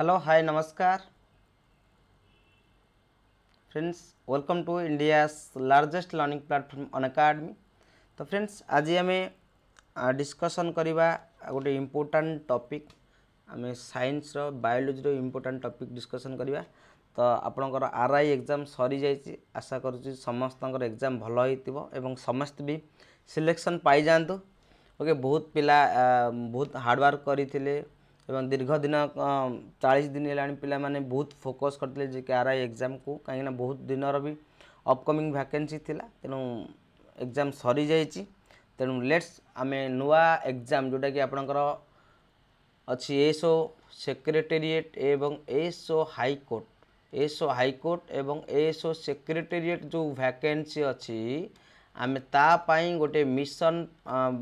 Hello hi नमस्कार friends welcome to India largest learning platform Unacademy तो friends आज आम डिस्कसन करवा गोटे इम्पोर्टाट टपिक आम science biology important topic discussion करवा ତ ଆପଣଙ୍କର आई ଆଇ सरी ସରିଯାଇଛି आशा कर ସମସ୍ତଙ୍କର एग्जाम भल ହୋଇଥିବ ଏବଂ ସମସ୍ତେ ବି ସିଲେକ୍ସନ୍ ପାଇଯାଆନ୍ତୁ ଓକେ ବହୁତ ପିଲା ବହୁତ ହାର୍ଡ଼ୱାର୍କ କରିଥିଲେ ଏବଂ ଦୀର୍ଘ ଦିନ ଚାଳିଶ ଦିନ ହେଲାଣି ପିଲାମାନେ ବହୁତ ଫୋକସ୍ କରିଥିଲେ ଯେ କେ ଆର୍ ଆଇ ଏକ୍ଜାମ୍କୁ କାହିଁକିନା ବହୁତ ଦିନର ବି ଅପକମିଂ ଭ୍ୟାକେନ୍ସି ଥିଲା ତେଣୁ ଏକ୍ଜାମ୍ ସରିଯାଇଛି ତେଣୁ ଲେଟ୍ସ ଆମେ ନୂଆ ଏକ୍ଜାମ୍ ଯେଉଁଟାକି ଆପଣଙ୍କର ଅଛି ଏସ୍ଓ ସେକ୍ରେଟେରିଏଟ୍ ଏବଂ ଏସ୍ଓ ହାଇକୋର୍ଟ ଏସ୍ଓ ହାଇକୋର୍ଟ ଏବଂ ଏସ୍ଓ ସେକ୍ରେଟେରିଏଟ୍ ଯେଉଁ ଭ୍ୟାକେନ୍ସି ଅଛି ଆମେ ତା ପାଇଁ ଗୋଟେ ମିଶନ୍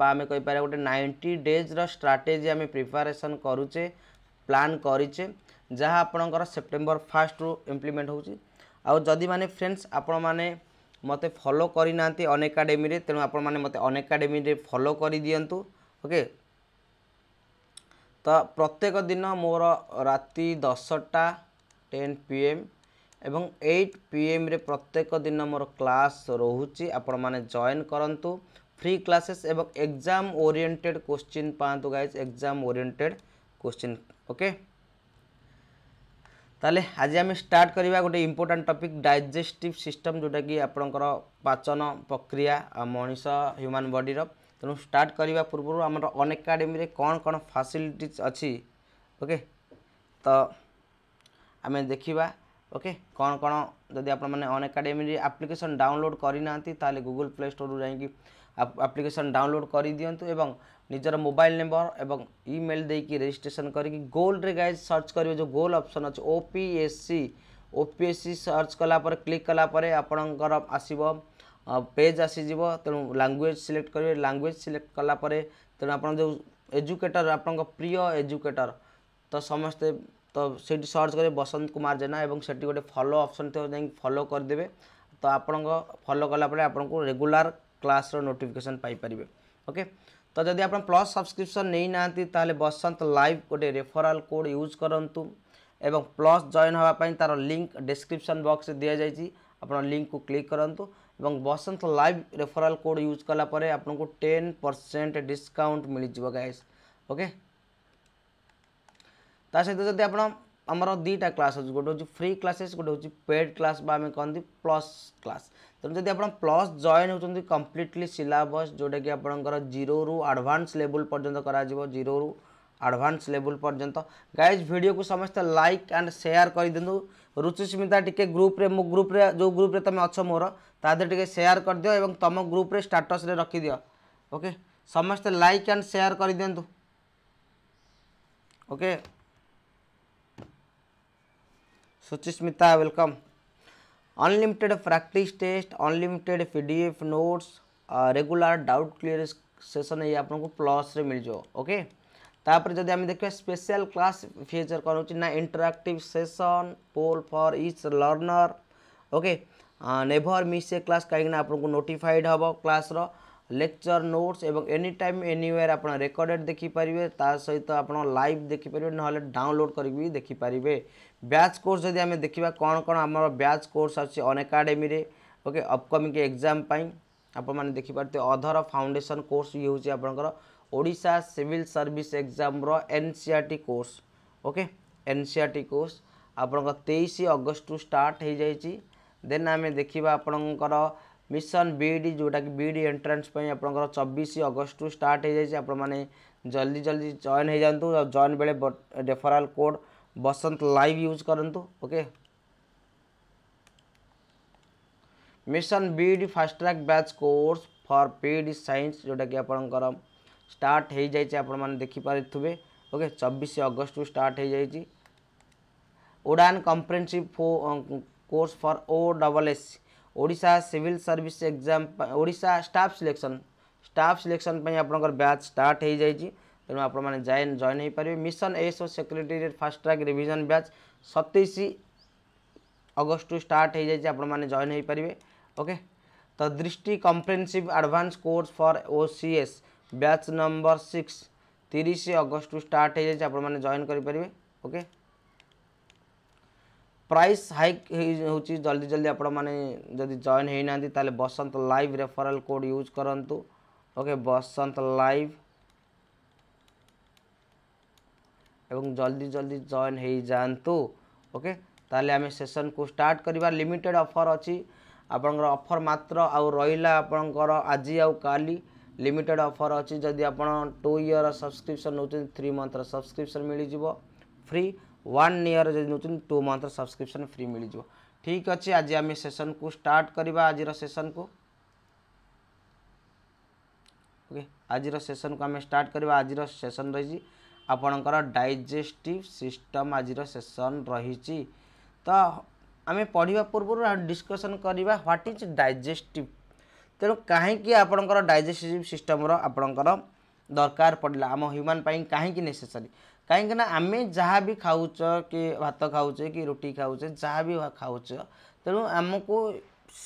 ବା ଆମେ କହିପାରିବା ଗୋଟେ ନାଇଣ୍ଟି ଡେଜ୍ର ଷ୍ଟ୍ରାଟେଜି ଆମେ ପ୍ରିପାରେସନ୍ କରୁଛେ ପ୍ଲାନ୍ କରିଛେ ଯାହା ଆପଣଙ୍କର ସେପ୍ଟେମ୍ବର ଫାର୍ଷ୍ଟରୁ ଇମ୍ପ୍ଲିମେଣ୍ଟ ହେଉଛି ଆଉ ଯଦି ମାନେ ଫ୍ରେଣ୍ଡସ୍ ଆପଣମାନେ ମୋତେ ଫଲୋ କରିନାହାନ୍ତି ଅନ୍ ଏକାଡେମୀରେ ତେଣୁ ଆପଣମାନେ ମୋତେ ଅନ୍ ଏକାଡେମୀରେ ଫଲୋ କରିଦିଅନ୍ତୁ ଓକେ ତ ପ୍ରତ୍ୟେକ ଦିନ ମୋର ରାତି ଦଶଟା ଟେନ୍ ପି ଏମ୍ এবং ଏଇଟ୍ ପିଏମ୍ରେ ପ୍ରତ୍ୟେକ ଦିନ ମୋର କ୍ଲାସ୍ ରହୁଛି ଆପଣମାନେ ଜଏନ୍ କରନ୍ତୁ ଫ୍ରି କ୍ଲାସେସ୍ ଏବଂ ଏକ୍ଜାମ୍ ଓରିଏଣ୍ଟେଡ଼୍ କୋଶ୍ଚିନ୍ ପାଆନ୍ତୁ guys exam oriented question okay ତାହେଲେ ଆଜି ଆମେ ଷ୍ଟାର୍ଟ କରିବା ଗୋଟେ ଇମ୍ପୋର୍ଟାଣ୍ଟ ଟପିକ୍ ଡାଇଜେଷ୍ଟିଭ୍ ସିଷ୍ଟମ୍ ଯେଉଁଟାକି ଆପଣଙ୍କର ପାଚନ ପ୍ରକ୍ରିୟା ମଣିଷ ହ୍ୟୁମାନ୍ ବଡ଼ିର ତେଣୁ ଷ୍ଟାର୍ଟ କରିବା ପୂର୍ବରୁ ଆମର ଅନ୍ ଏକାଡେମୀରେ କ'ଣ କ'ଣ ଫାସିଲିଟିଜ୍ ଅଛି ଓକେ ତ ଆମେ ଦେଖିବା ଓକେ କ'ଣ କ'ଣ ଯଦି ଆପଣମାନେ ଅନ୍ ଏକାଡେମୀରେ ଆପ୍ଲିକେସନ୍ ଡାଉନଲୋଡ଼୍ କରିନାହାନ୍ତି ତାହେଲେ ଗୁଗୁଲ୍ ପ୍ଲେ ଷ୍ଟୋରରୁ ଯାଇକି ଆପ୍ଲିକେସନ୍ ଡାଉନଲୋଡ଼୍ କରିଦିଅନ୍ତୁ ଏବଂ ନିଜର ମୋବାଇଲ୍ ନମ୍ବର ଏବଂ ଇମେଲ୍ ଦେଇକି ରେଜିଷ୍ଟ୍ରେସନ୍ କରିକି ଗୋଲ୍ରେ ଗାଇଜ୍ ସର୍ଚ୍ଚ କରିବେ ଯେଉଁ ଗୋଲ୍ ଅପସନ୍ ଅଛି O P S C O P S C search କଲାପରେ କ୍ଲିକ୍ କଲାପରେ ଆପଣଙ୍କର ଆସିବ ପେଜ୍ ଆସିଯିବ ତେଣୁ ଲାଙ୍ଗୁଏଜ୍ ସିଲେକ୍ଟ କରିବେ ଲାଙ୍ଗୁଏଜ୍ ସିଲେକ୍ଟ କଲାପରେ ତେଣୁ ଆପଣ ଯେଉଁ ଏଜୁକେଟର୍ ଆପଣଙ୍କ ପ୍ରିୟ ଏଜୁକେଟର୍ ତ ସମସ୍ତେ তো ସେଇଠି ସର୍ଚ୍ଚ କରିବେ ବସନ୍ତ କୁମାର ଜେନା ଏବଂ ସେଠି ଗୋଟେ ଫଲୋ ଅପସନ୍ ଥିବ ଯାଇକି ଫଲୋ କରିଦେବେ ତ ଆପଣଙ୍କ ଫଲୋ କଲା ପରେ ଆପଣଙ୍କୁ ରେଗୁଲାର କ୍ଲାସ୍ର ନୋଟିଫିକେସନ୍ ପାଇପାରିବେ ଓକେ ତ ଯଦି ଆପଣ ପ୍ଲସ୍ ସବସ୍କ୍ରିପ୍ସନ୍ ନେଇନାହାନ୍ତି ତାହେଲେ ବସନ୍ତ ଲାଇଭ୍ ଗୋଟେ ରେଫରାଲ୍ କୋଡ଼୍ ୟୁଜ୍ କରନ୍ତୁ ଏବଂ ପ୍ଲସ୍ ଜଏନ୍ ହେବା ପାଇଁ ତା'ର ଲିଙ୍କ୍ ଡେସ୍କ୍ରିପ୍ସନ୍ ବକ୍ସରେ ଦିଆଯାଇଛି ଆପଣ ଲିଙ୍କ୍କୁ କ୍ଲିକ୍ କରନ୍ତୁ ଏବଂ Basant live referral code use କଲା ପରେ ଆପଣଙ୍କୁ ଟେନ୍ ପରସେଣ୍ଟ ଡିସ୍କାଉଣ୍ଟ ମିଳିଯିବ ଗାଇସ୍ ଓକେ ता सहित जब आप दीटा क्लास अच्छे गोटे हूँ फ्री क्लासेस गोटे हूँ पेड क्लास आम कहते प्लस क्लास तेनाली प्लस जॉन होती कम्प्लीटली सिलबस जोटा कि आपंकर जीरो रु आडभांस लेवल पर्यटन करा जीरो रु आडभांस लेवल पर्यटन गाइज भिड को समस्त लाइक एंड सेयार कर दिखु रुचिस्मिता टी ग्रुप मो ग्रुप जो ग्रुप तुम अच मोर ताकि सेयार कर दि और तुम ग्रुप स्टाटस रखिद ओके समस्ते लाइक एंड सेयार कर दिंतु okay Suchismita welcome unlimited practice test unlimited PDF notes regular doubt clear session ये आपको प्लस मिल जाओ ओके तापर जब आम देखा स्पेशल क्लास फीचर कौन ना interactive session poll for each learner okay never miss a class कहीं आपको नोटिफाइड हम क्लास्र लेक्चर नोट्स एवं एनी टाइम एनीवेयर आप रेकर्डेड देखिपारे ता सहित आप लाइव देखिपर ना डाउनलोड करके भी देखिपारे ब्याच कोर्स जब आम देखा कौन कौन आम batch course Unacademy okay upcoming exam आप देखिपे अधर फाउंडेसन कोर्स ये हूँ आप ओडा सिविल सर्विस एग्जाम रो NCR course okay NCR course आपण तेईस अगस्ट स्टार्ट हो जाए देन आम देखा आपणकर मिशन बीड जोटा कि बीड एंट्रान्स आपंकर चबीश अगस्ट स्टार्ट हो जाए आप जल्दी जल्दी जॉन हो जाए जॉन बेले referral code Basant live use करूँ ओके मिशन बीड fast track batch course for paid science जोटा कि आपंकर स्टार्ट हो जाए आप देखिपे ओके चबीस अगस्ट स्टार्ट हो जाए Udaan course for O double S ओडा सिविल सर्विस एग्जाम ओडा स्टाफ सिलेक्शन स्टाफ सिलेक्शन पर आप बैच स्टार्ट हो जाए તમે આપણ મને જોઈન જોઈન હે પર mission S O secretary fast track revision batch 27 August to start હે જાય આપણ મને જોઈન હે પર ઓકે તો Drishti comprehensive advance course for OCS batch number 6 30 August to start હે જાય આપણ મને જોઈન કરી પર ઓકે પ્રાઇસ હાઈક હો ચી જલ્દી જલ્દી આપણ મને જો જોઈન હે ના તલે Basant live referral code use કરંતું ઓકે બસંત લાઈવ एवं जल्दी जल्दी जॉन हो जातु ओके ताले आम सेसन को स्टार्ट करवा लिमिटेड ऑफर अच्छी आपंकर ऑफर मात्र आपणकर आज काली लिमिटेड ऑफर अच्छी जदि आप two year subscription now three मंथर सब्सक्रिप्सन मिल जाव फ्री वन इयर जब नौ टू मंथर सब्सक्रिप्सन फ्री मिल जाव ठीक अच्छे आज आम सेसन को स्टार्ट करवा आज सेसन को ओके आज सेसन को आम स्टार्ट करवा आज सेसन रही ଆପଣଙ୍କର ଡାଇଜେଷ୍ଟିଭ୍ ସିଷ୍ଟମ୍ ଆଜିର ସେସନ୍ ରହିଛି ତ ଆମେ ପଢ଼ିବା ପୂର୍ବରୁ ଡିସ୍କସନ୍ କରିବା ହ୍ୱାଟ୍ ଇଜ୍ ଡାଇଜେଷ୍ଟିଭ୍ ତେଣୁ କାହିଁକି ଆପଣଙ୍କର ଡାଇଜେଷ୍ଟିଭ୍ ସିଷ୍ଟମ୍ର ଆପଣଙ୍କର ଦରକାର ପଡ଼ିଲା ଆମ ହ୍ୟୁମାନ୍ ପାଇଁ କାହିଁକି ନେସେସରି କାହିଁକିନା ଆମେ ଯାହା ବି ଖାଉଛ କି ଭାତ ଖାଉଛେ କି ରୁଟି ଖାଉଛେ ଯାହା ବି ଖାଉଛ ତେଣୁ ଆମକୁ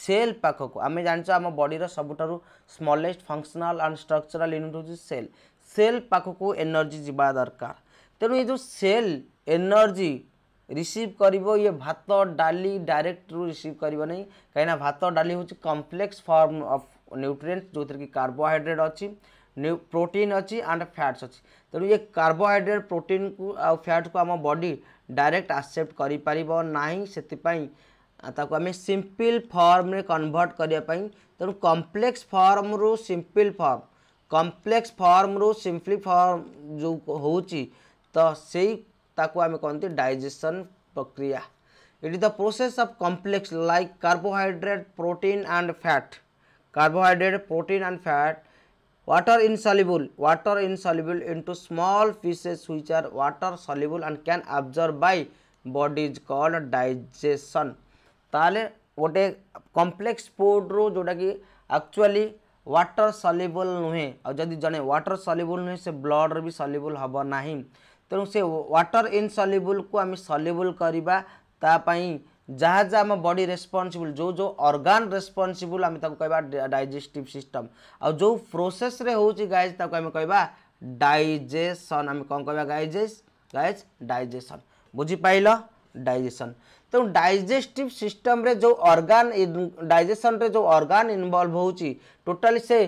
ସେଲ୍ ପାଖକୁ ଆମେ ଜାଣିଛୁ ଆମ ବଡ଼ିର ସବୁଠାରୁ smallest functional and structural unit ହେଉଛି ସେଲ୍ ସେଲ୍ ପାଖକୁ ଏନର୍ଜି ଯିବା ଦରକାର ତେଣୁ ଏ ଯେଉଁ ସେଲ୍ ଏନର୍ଜି ରିସିଭ୍ କରିବ ଇଏ ଭାତ ଡାଲି ଡାଇରେକ୍ଟରୁ ରିସିଭ୍ କରିବ ନାହିଁ କାହିଁକିନା ଭାତ ଡାଲି ହେଉଛି କମ୍ପ୍ଲେକ୍ସ ଫର୍ମ ଅଫ୍ ନ୍ୟୁଟ୍ରିଏଣ୍ଟ ଯେଉଁଥିରେ କି କାର୍ବୋହାଇଡ୍ରେଟ୍ ଅଛି ପ୍ରୋଟିନ୍ ଅଛି ଆଣ୍ଡ ଫ୍ୟାଟ୍ସ ଅଛି ତେଣୁ ଇଏ କାର୍ବୋହାଇଡ୍ରେଟ୍ ପ୍ରୋଟିନ୍କୁ ଆଉ ଫ୍ୟାଟ୍କୁ ଆମ ବଡ଼ି ଡାଇରେକ୍ଟ ଆକ୍ସେପ୍ଟ କରିପାରିବ ନାହିଁ ସେଥିପାଇଁ ତାକୁ ଆମେ ସିମ୍ପଲ୍ ଫର୍ମରେ କନଭର୍ଟ କରିବା ପାଇଁ ତେଣୁ କମ୍ପ୍ଲେକ୍ସ ଫର୍ମରୁ ସିମ୍ପଲ୍ ଫର୍ମ कम्प्लेक्स फर्म रु सीम्पली फर्म जो हूँ तो से आम कहते डाइजेसन प्रक्रिया it is the process of complex like carbohydrate protein and fat carbohydrate protein and fat water insoluble water insoluble into small pieces which are water soluble and can absorb by bodies called digestion ताले गोटे complex फुड्रु जोटा कि आकचुअली water ସଲ୍ୟୁବଲ୍ ନୁହେଁ ଆଉ ଯଦି ଜଣେ water ସଲ୍ୟୁବଲ୍ ନୁହେଁ ସେ ବ୍ଲଡ଼୍ର ବି ସଲ୍ୟୁବଲ୍ ହେବ ନାହିଁ ତେଣୁ ସେ ୱାଟର ଇନ୍ସଲ୍ୟୁବଲ୍କୁ ଆମେ ସଲ୍ୟୁବଲ୍ କରିବା ତା ପାଇଁ ଯାହା ଯାହା ଆମ ବଡି ରେସ୍ପନ୍ସିବୁଲ୍ ଯେଉଁ ଯେଉଁ ଅର୍ଗାନ୍ ରେସ୍ପନ୍ସିବୁଲ୍ ଆମେ ତାକୁ କହିବା ଡାଇଜେଷ୍ଟିଭ୍ ସିଷ୍ଟମ୍ ଆଉ ଯେଉଁ ପ୍ରୋସେସ୍ରେ ହେଉଛି ଗାଇଜ୍ ତାକୁ ଆମେ କହିବା ଡାଇଜେସନ୍ ଆମେ କ'ଣ କହିବା ଗାଇଜେସ୍ ଗାଇଜ୍ ଡାଇଜେସନ୍ ବୁଝିପାରିଲ ଡାଇଜେସନ୍ ତେଣୁ ଡାଇଜେଷ୍ଟିଭ୍ ସିଷ୍ଟମ୍ରେ ଯେଉଁ ଅର୍ଗାନ୍ ଡାଇଜେସନ୍ରେ ଯେଉଁ ଅର୍ଗାନ୍ ଇନଭଲ୍ଭ ହେଉଛି ଟୋଟାଲି ସେ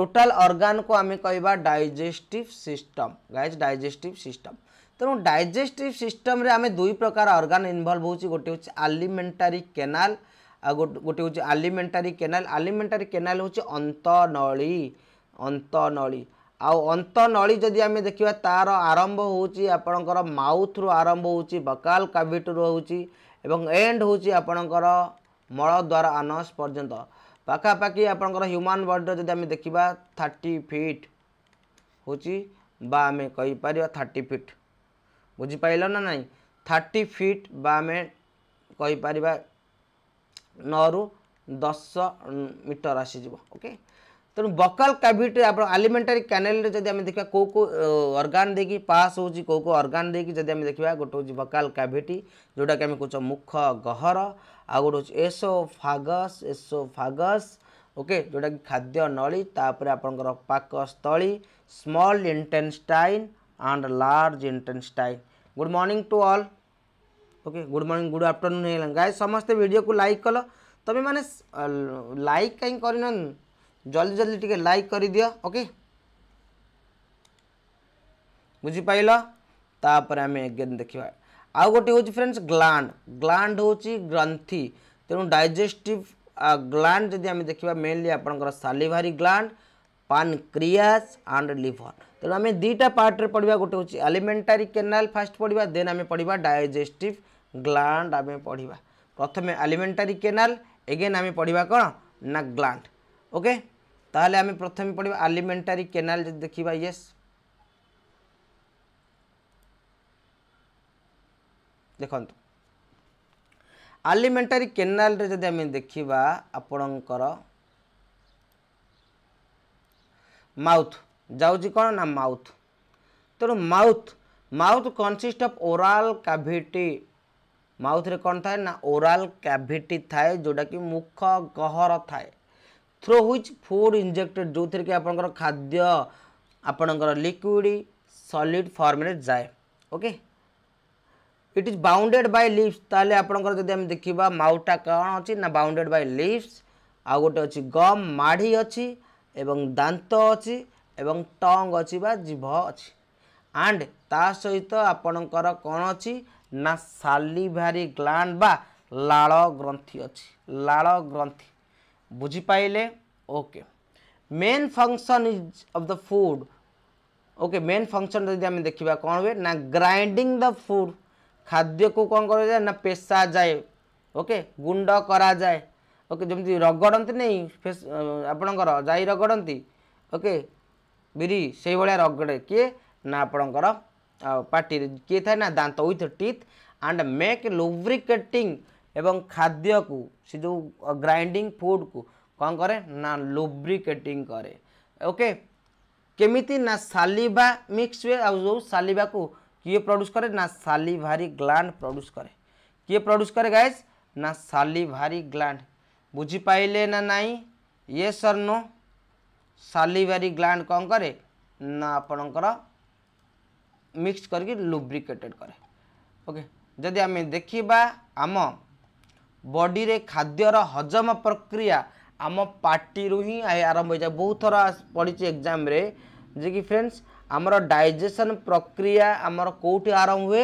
ଟୋଟାଲ୍ ଅର୍ଗାନ୍କୁ ଆମେ କହିବା digestive system guys digestive system ତେଣୁ ଡାଇଜେଷ୍ଟିଭ୍ ସିଷ୍ଟମ୍ରେ ଆମେ ଦୁଇ ପ୍ରକାର ଅର୍ଗାନ୍ ଇନଭଲ୍ଭ ହେଉଛି ଗୋଟେ ହେଉଛି ଆଲିମେଣ୍ଟାରୀ କେନାଲ ଆଉ ଗୋଟେ ହେଉଛି ଆଲିମେଣ୍ଟାରୀ କେନାଲ ଆଲିମେଣ୍ଟାରୀ କେନାଲ ହେଉଛି ଅନ୍ତନଳୀ ଅନ୍ତନଳୀ ଆଉ ଅନ୍ତନଳୀ ଯଦି ଆମେ ଦେଖିବା ତା'ର ଆରମ୍ଭ ହେଉଛି ଆପଣଙ୍କର ମାଉଥ୍ରୁ ଆରମ୍ଭ ହେଉଛି ବକାଲ କାଭିଟିରୁ ହେଉଛି ଏବଂ ଏଣ୍ଡ ହେଉଛି ଆପଣଙ୍କର ମଳ ଦ୍ୱାରା ଆନସ୍ ପର୍ଯ୍ୟନ୍ତ ପାଖାପାଖି ଆପଣଙ୍କର ହ୍ୟୁମାନ୍ ବଡ଼ିର ଯଦି ଆମେ ଦେଖିବା ଥାର୍ଟି ଫିଟ୍ ହେଉଛି ବା ଆମେ କହିପାରିବା ଥାର୍ଟି ଫିଟ୍ ବୁଝିପାରିଲ ନା ନାହିଁ ଥାର୍ଟି ଫିଟ୍ ବା ଆମେ କହିପାରିବା ନଅରୁ ଦଶ ମିଟର ଆସିଯିବ ଓକେ ତେଣୁ ବକାଲ କାଭିଟି ଆପଣ ଆଲିମେଣ୍ଟାରୀ କ୍ୟାନେଲରେ ଯଦି ଆମେ ଦେଖିବା କେଉଁ କେଉଁ ଅର୍ଗାନ୍ ଦେଇକି ପାସ୍ ହେଉଛି କେଉଁ କେଉଁ ଅର୍ଗାନ୍ ଦେଇକି ଯଦି ଆମେ ଦେଖିବା ଗୋଟେ ହେଉଛି ବକାଲ କାଭିଟି ଯେଉଁଟାକି ଆମେ କହୁଛ ମୁଖ ଗହର ଆଉ ଗୋଟେ ହେଉଛି oesophagus oesophagus okay ଯେଉଁଟାକି ଖାଦ୍ୟ ନଳୀ ତାପରେ ଆପଣଙ୍କର ପାକସ୍ଥଳୀ small intestine and large intestine good morning to all okay good morning good afternoon ହେଇଗଲା ଗାଏ ସମସ୍ତେ ଭିଡ଼ିଓକୁ ଲାଇକ୍ କଲ ତୁମେମାନେ ଲାଇକ୍ କାହିଁ କରିନ जल्दी जल्दी टी लाइक कर दि ओके बुझीपाल तापर आम एगेन देखा आउ गोटे हूँ फ्रेंड्स ग्लांड ग्लांड हूँ ग्रंथि तेणु डाइजेस्टिव ग्लांड जब आम देखा मेनली आपंकर सालिभारी ग्लांड क्रियास एंड लिभर तेनाली दुटा पार्ट्रे पढ़ा गोटे हूँ आलिमेटारी केनाल फास्ट पढ़ा देन आम पढ़ा डाइजेस्टिव ग्लांड आम पढ़ा प्रथम आलिमेटारी केनाल एगेन आम पढ़ा कौन ना ग्लांड ओके তাহলে আমি প্রথমে পড়িব আলিমেন্টারি কেনাল যদি দেখিবা ইয়েস ଦେଖନ୍ତୁ ଆଲିମେଣ୍ଟାରୀ କେନାଲରେ ଯଦି ଆମେ ଦେଖିବା ଆପଣଙ୍କର ମାଉଥ୍ ଯାଉଛି କ'ଣ ନା ମାଉଥ୍ ତେଣୁ mouth mouth consist of oral cavity ମାଉଥ୍ରେ କ'ଣ ଥାଏ ନା ଓରାଲ୍ କାଭିଟି ଥାଏ ଯେଉଁଟାକି ମୁଖ ଗହର ଥାଏ থ্রো হুইଚ୍ ଫୁଡ୍ ଇଞ୍ଜେକ୍ଟେଡ୍ ଯେଉଁଥିରେକି ଆପଣଙ୍କର ଖାଦ୍ୟ ଆପଣଙ୍କର ଲିକ୍ୱିଡ଼ ସଲିଡ଼ ଫର୍ମରେ ଯାଏ okay it is bounded by lips ତାହେଲେ ଆପଣଙ୍କର ଯଦି ଆମେ ଦେଖିବା ମାଉଥ୍ଟା କ'ଣ ଅଛି ନା ବାଉଣ୍ଡେଡ୍ ବାଇ ଲିଭ୍ସ ଆଉ ଗୋଟେ ଅଛି ଗମ୍ ମାଢ଼ି ଅଛି ଏବଂ ଦାନ୍ତ ଅଛି ଏବଂ ଟଙ୍ଗ ଅଛି ବା ଜିଭ ଅଛି ଆଣ୍ଡ ତା ସହିତ ଆପଣଙ୍କର କ'ଣ ଅଛି ନା ସାଲିଭାରି ଗ୍ଲାଣ୍ଡ ବା ଲାଳ ଗ୍ରନ୍ଥି ଅଛି ଲାଳ ଗ୍ରନ୍ଥି বুঝিপাইলে okay main function is of the food okay main function যদি আমি দেখিবা କ'ଣ ହୁଏ ନା ଗ୍ରାଇଣ୍ଡିଂ ଦ ଫୁଡ୍ ଖାଦ୍ୟକୁ କ'ଣ କରାଯାଏ ନା ପେଶାଯାଏ ଓକେ ଗୁଣ୍ଡ କରାଯାଏ ଓକେ ଯେମିତି ରଗଡ଼ନ୍ତି ନାହିଁ ଆପଣଙ୍କର ଯାଇ ରଗଡ଼ନ୍ତି ଓକେ ବିରି ସେଇଭଳିଆ ରଗଡ଼େ କିଏ ନା ଆପଣଙ୍କର ପାଟିରେ କିଏ ଥାଏ ନା ଦାନ୍ତ with teeth and make lubricating एवं खाद्य को सी जो ग्राइंडिंग फूड को कौन करे ना लुब्रिकेटिंग करे ओके केमिति ना सालिभा मिक्स हुए और जो सालिभा को किए प्रोड्यूस करे ना सालिभारी ग्लैंड प्रोड्यूस करे किए प्रोड्यूस करे गाइज ना सालिभारी ग्लैंड बुझी पाइले ना नाई ये सर नो सालिभारी ग्लैंड कौन करे ना आपणकर मिक्स करके लुब्रिकेटेड करे ओके जदि आम देखा आम ବଡ଼ିରେ ଖାଦ୍ୟର ହଜମ ପ୍ରକ୍ରିୟା ଆମ ପାଟିରୁ ହିଁ ଆରମ୍ଭ ହୋଇଯାଏ ବହୁତ ଥର ପଡ଼ିଛି ଏକ୍ଜାମ୍ରେ ଯେ କି ଫ୍ରେଣ୍ଡସ୍ ଆମର ଡାଇଜେସନ୍ ପ୍ରକ୍ରିୟା ଆମର କେଉଁଠି ଆରମ୍ଭ ହୁଏ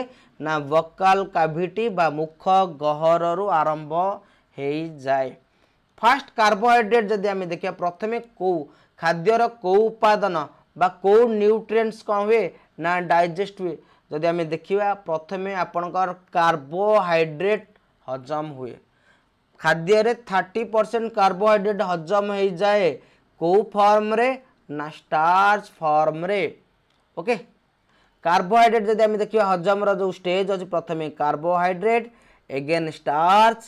ନା ଭକାଲ୍ କାଭିଟି ବା ମୁଖ ଗହରରୁ ଆରମ୍ଭ ହୋଇଯାଏ ଫାଷ୍ଟ କାର୍ବୋହାଇଡ୍ରେଟ୍ ଯଦି ଆମେ ଦେଖିବା ପ୍ରଥମେ କେଉଁ ଖାଦ୍ୟର କେଉଁ ଉପାଦାନ ବା କେଉଁ ନ୍ୟୁଟ୍ରିଏଣ୍ଟସ୍ କ'ଣ ହୁଏ ନା ଡାଇଜେଷ୍ଟ ହୁଏ ଯଦି ଆମେ ଦେଖିବା ପ୍ରଥମେ ଆପଣଙ୍କର କାର୍ବୋହାଇଡ୍ରେଟ୍ ହଜମ ହୁଏ ଖାଦ୍ୟରେ ଥାର୍ଟି ପରସେଣ୍ଟ କାର୍ବୋହାଇଡ୍ରେଟ୍ ହଜମ ହୋଇଯାଏ କେଉଁ ଫର୍ମରେ ନା ଷ୍ଟାର୍ଚ ଫର୍ମରେ ଓକେ କାର୍ବୋହାଇଡ୍ରେଟ୍ ଯଦି ଆମେ ଦେଖିବା ହଜମର ଯେଉଁ ଷ୍ଟେଜ୍ ଅଛି ପ୍ରଥମେ କାର୍ବୋହାଇଡ୍ରେଟ୍ ଏଗେନ୍ ଷ୍ଟାର୍ଚ